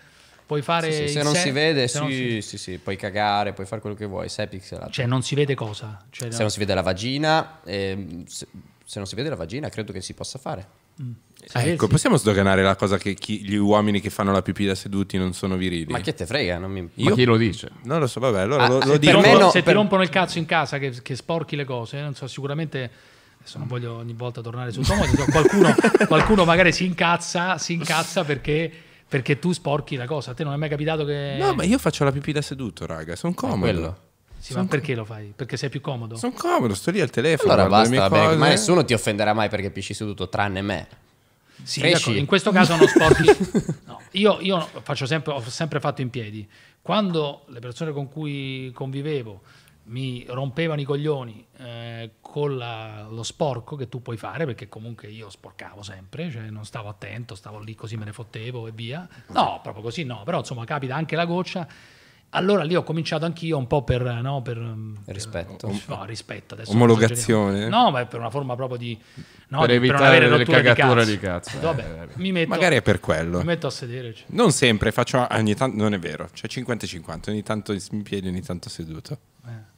Puoi fare. Sì, sì, se non se... si vede, sì, non si... sì, sì, puoi cagare, puoi fare quello che vuoi. Sei pixelato. Cioè, non si vede cosa? Cioè, se no... non si vede la vagina, eh, se, se, non si vede la vagina, credo che si possa fare. Mm. Ah, ecco, eh, possiamo sdoganare la cosa che chi, gli uomini che fanno la pipì da seduti non sono virili. Ma che te frega? Non mi... Io... Ma chi lo dice? Non lo so, vabbè, allora ah, lo, lo dico. Se, no, se per... ti rompono il cazzo in casa, che, che sporchi le cose, non so, sicuramente. Adesso non voglio ogni volta tornare sul tuo modo, qualcuno, qualcuno magari si incazza, si incazza perché perché tu sporchi la cosa. A te non è mai capitato che. No, ma io faccio la pipì da seduto, raga. Sono ah, comodo. Quello. Sì, Son ma perché lo fai? Perché sei più comodo? Sono comodo, sto lì al telefono. Allora basta, vabbè, ma nessuno ti offenderà mai perché pisci seduto, tranne me. Sì, in questo caso non sporchi. no, io, io sempre, ho sempre fatto in piedi. Quando le persone con cui convivevo mi rompevano i coglioni eh, con la, lo sporco che tu puoi fare, perché comunque io sporcavo sempre, cioè non stavo attento, stavo lì così me ne fottevo e via. No, proprio così no, però insomma capita anche la goccia. Allora lì ho cominciato anch'io un po' per... No, per mm, rispetto. Per, no, rispetto adesso. Omologazione. No, ma per una forma proprio di... No, per di, evitare per le cagature di cazzo. Di cazzo. Vabbè, eh, metto, magari è per quello. Mi metto a sedere. Cioè. Non sempre, faccio ogni tanto... Non è vero, cioè 50-50, ogni tanto in piedi, ogni tanto seduto. Eh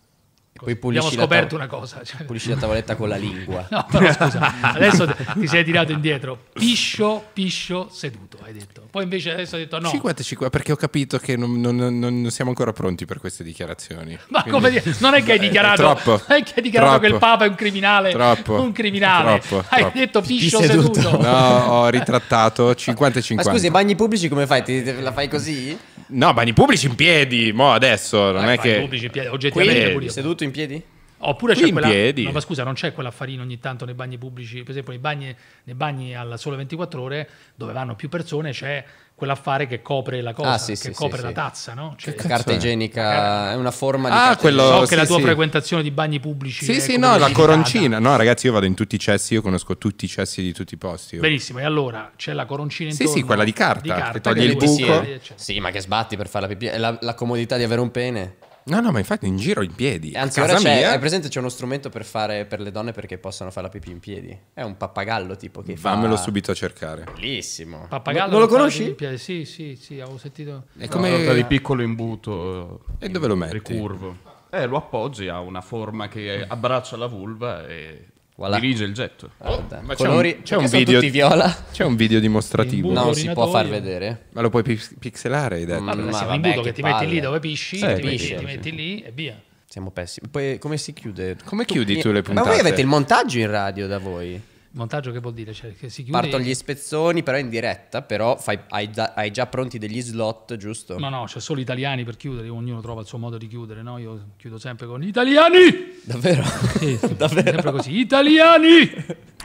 poi Abbiamo scoperto una cosa. Cioè... Pulisci la tavoletta con la lingua. no, però scusa, adesso ti sei tirato indietro. Piscio, piscio, seduto, hai detto. Poi invece adesso hai detto no. 55, perché ho capito che non, non, non siamo ancora pronti per queste dichiarazioni. Ma Quindi... come dire, non è che hai dichiarato, è troppo, è che, hai dichiarato troppo, che il Papa è un criminale. Troppo. Un criminale. Troppo, hai troppo. detto piscio seduto. seduto. No, ho ritrattato 50 50. Ma scusi, i bagni pubblici come fai? Ti, la fai così? No, bagni pubblici in piedi, mo adesso, non eh, è che... pubblici in piedi, oggettivamente... Qui, seduto in piedi? Oppure c'è quella, no, ma scusa, non c'è quella farina ogni tanto nei bagni pubblici, per esempio nei bagni, nei bagni al sole 24 ore dove vanno più persone, c'è quell'affare che copre la cosa, ah, sì, che sì, copre sì, la tazza, no? Cioè, che carta cioè, igienica eh, è una forma di ah, carta quello, so che la tua frequentazione di bagni pubblici Sì, sì, no, la coroncina. No, ragazzi, io vado in tutti i cessi, io conosco tutti i cessi di tutti i posti. Io. Benissimo, e allora c'è la coroncina intorno. Sì, sì, quella di carta, di carta che togli che il buco. Sì, ma che sbatti per fare la pipì, la, la comodità di avere un pene. No, no, ma infatti in giro in piedi. Anzi, ora c'è, mia... è presente c'è uno strumento per fare per le donne perché possano fare la pipì in piedi. È un pappagallo tipo che Fammelo fa... subito a cercare. Bellissimo. Pappagallo. No, non lo conosci? Sì, sì, sì, avevo sentito. È come no, una... di piccolo imbuto. E dove lo eh, metti? Ricurvo. Eh, lo appoggi ha una forma che abbraccia la vulva e Voilà. Dirige il getto. Ah, guarda, oh, colori, c'è un, video, tutti viola. C'è un video dimostrativo. Non si può far vedere. Ma lo puoi pixelare, hai detto. Mm, ma, ma siamo vabbè, in che, che ti metti lì dove pisci, sì, ti, pisci, ti metti lì e via. Siamo pessimi. Poi come si chiude? Come tu, chiudi tu le puntate? Ma voi avete il montaggio in radio da voi? Montaggio che vuol dire? Cioè, che si chiude... Partono gli spezzoni però in diretta, però fai, hai, da, hai, già pronti degli slot, giusto? No, no, c'è solo italiani per chiudere, ognuno trova il suo modo di chiudere, no? Io chiudo sempre con italiani! Davvero? Sì, Davvero? Sempre così, italiani!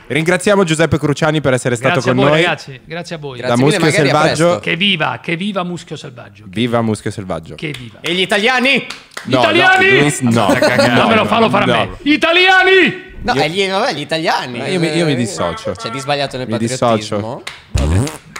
Ringraziamo Giuseppe Cruciani per essere grazie stato con voi, noi. Ragazzi, grazie a voi. Grazie da Muschio Selvaggio. Che viva, che viva Muschio Selvaggio. Che viva Muschio Selvaggio. Che viva. E gli italiani? no, italiani? No, no, no, no me lo fanno fare a me. Italiani! No, io... è eh, gli, vabbè, gli italiani. Eh, io, mi, io mi eh, dissocio. Cioè, di sbagliato nel mi patriottismo. Dissocio. Vabbè.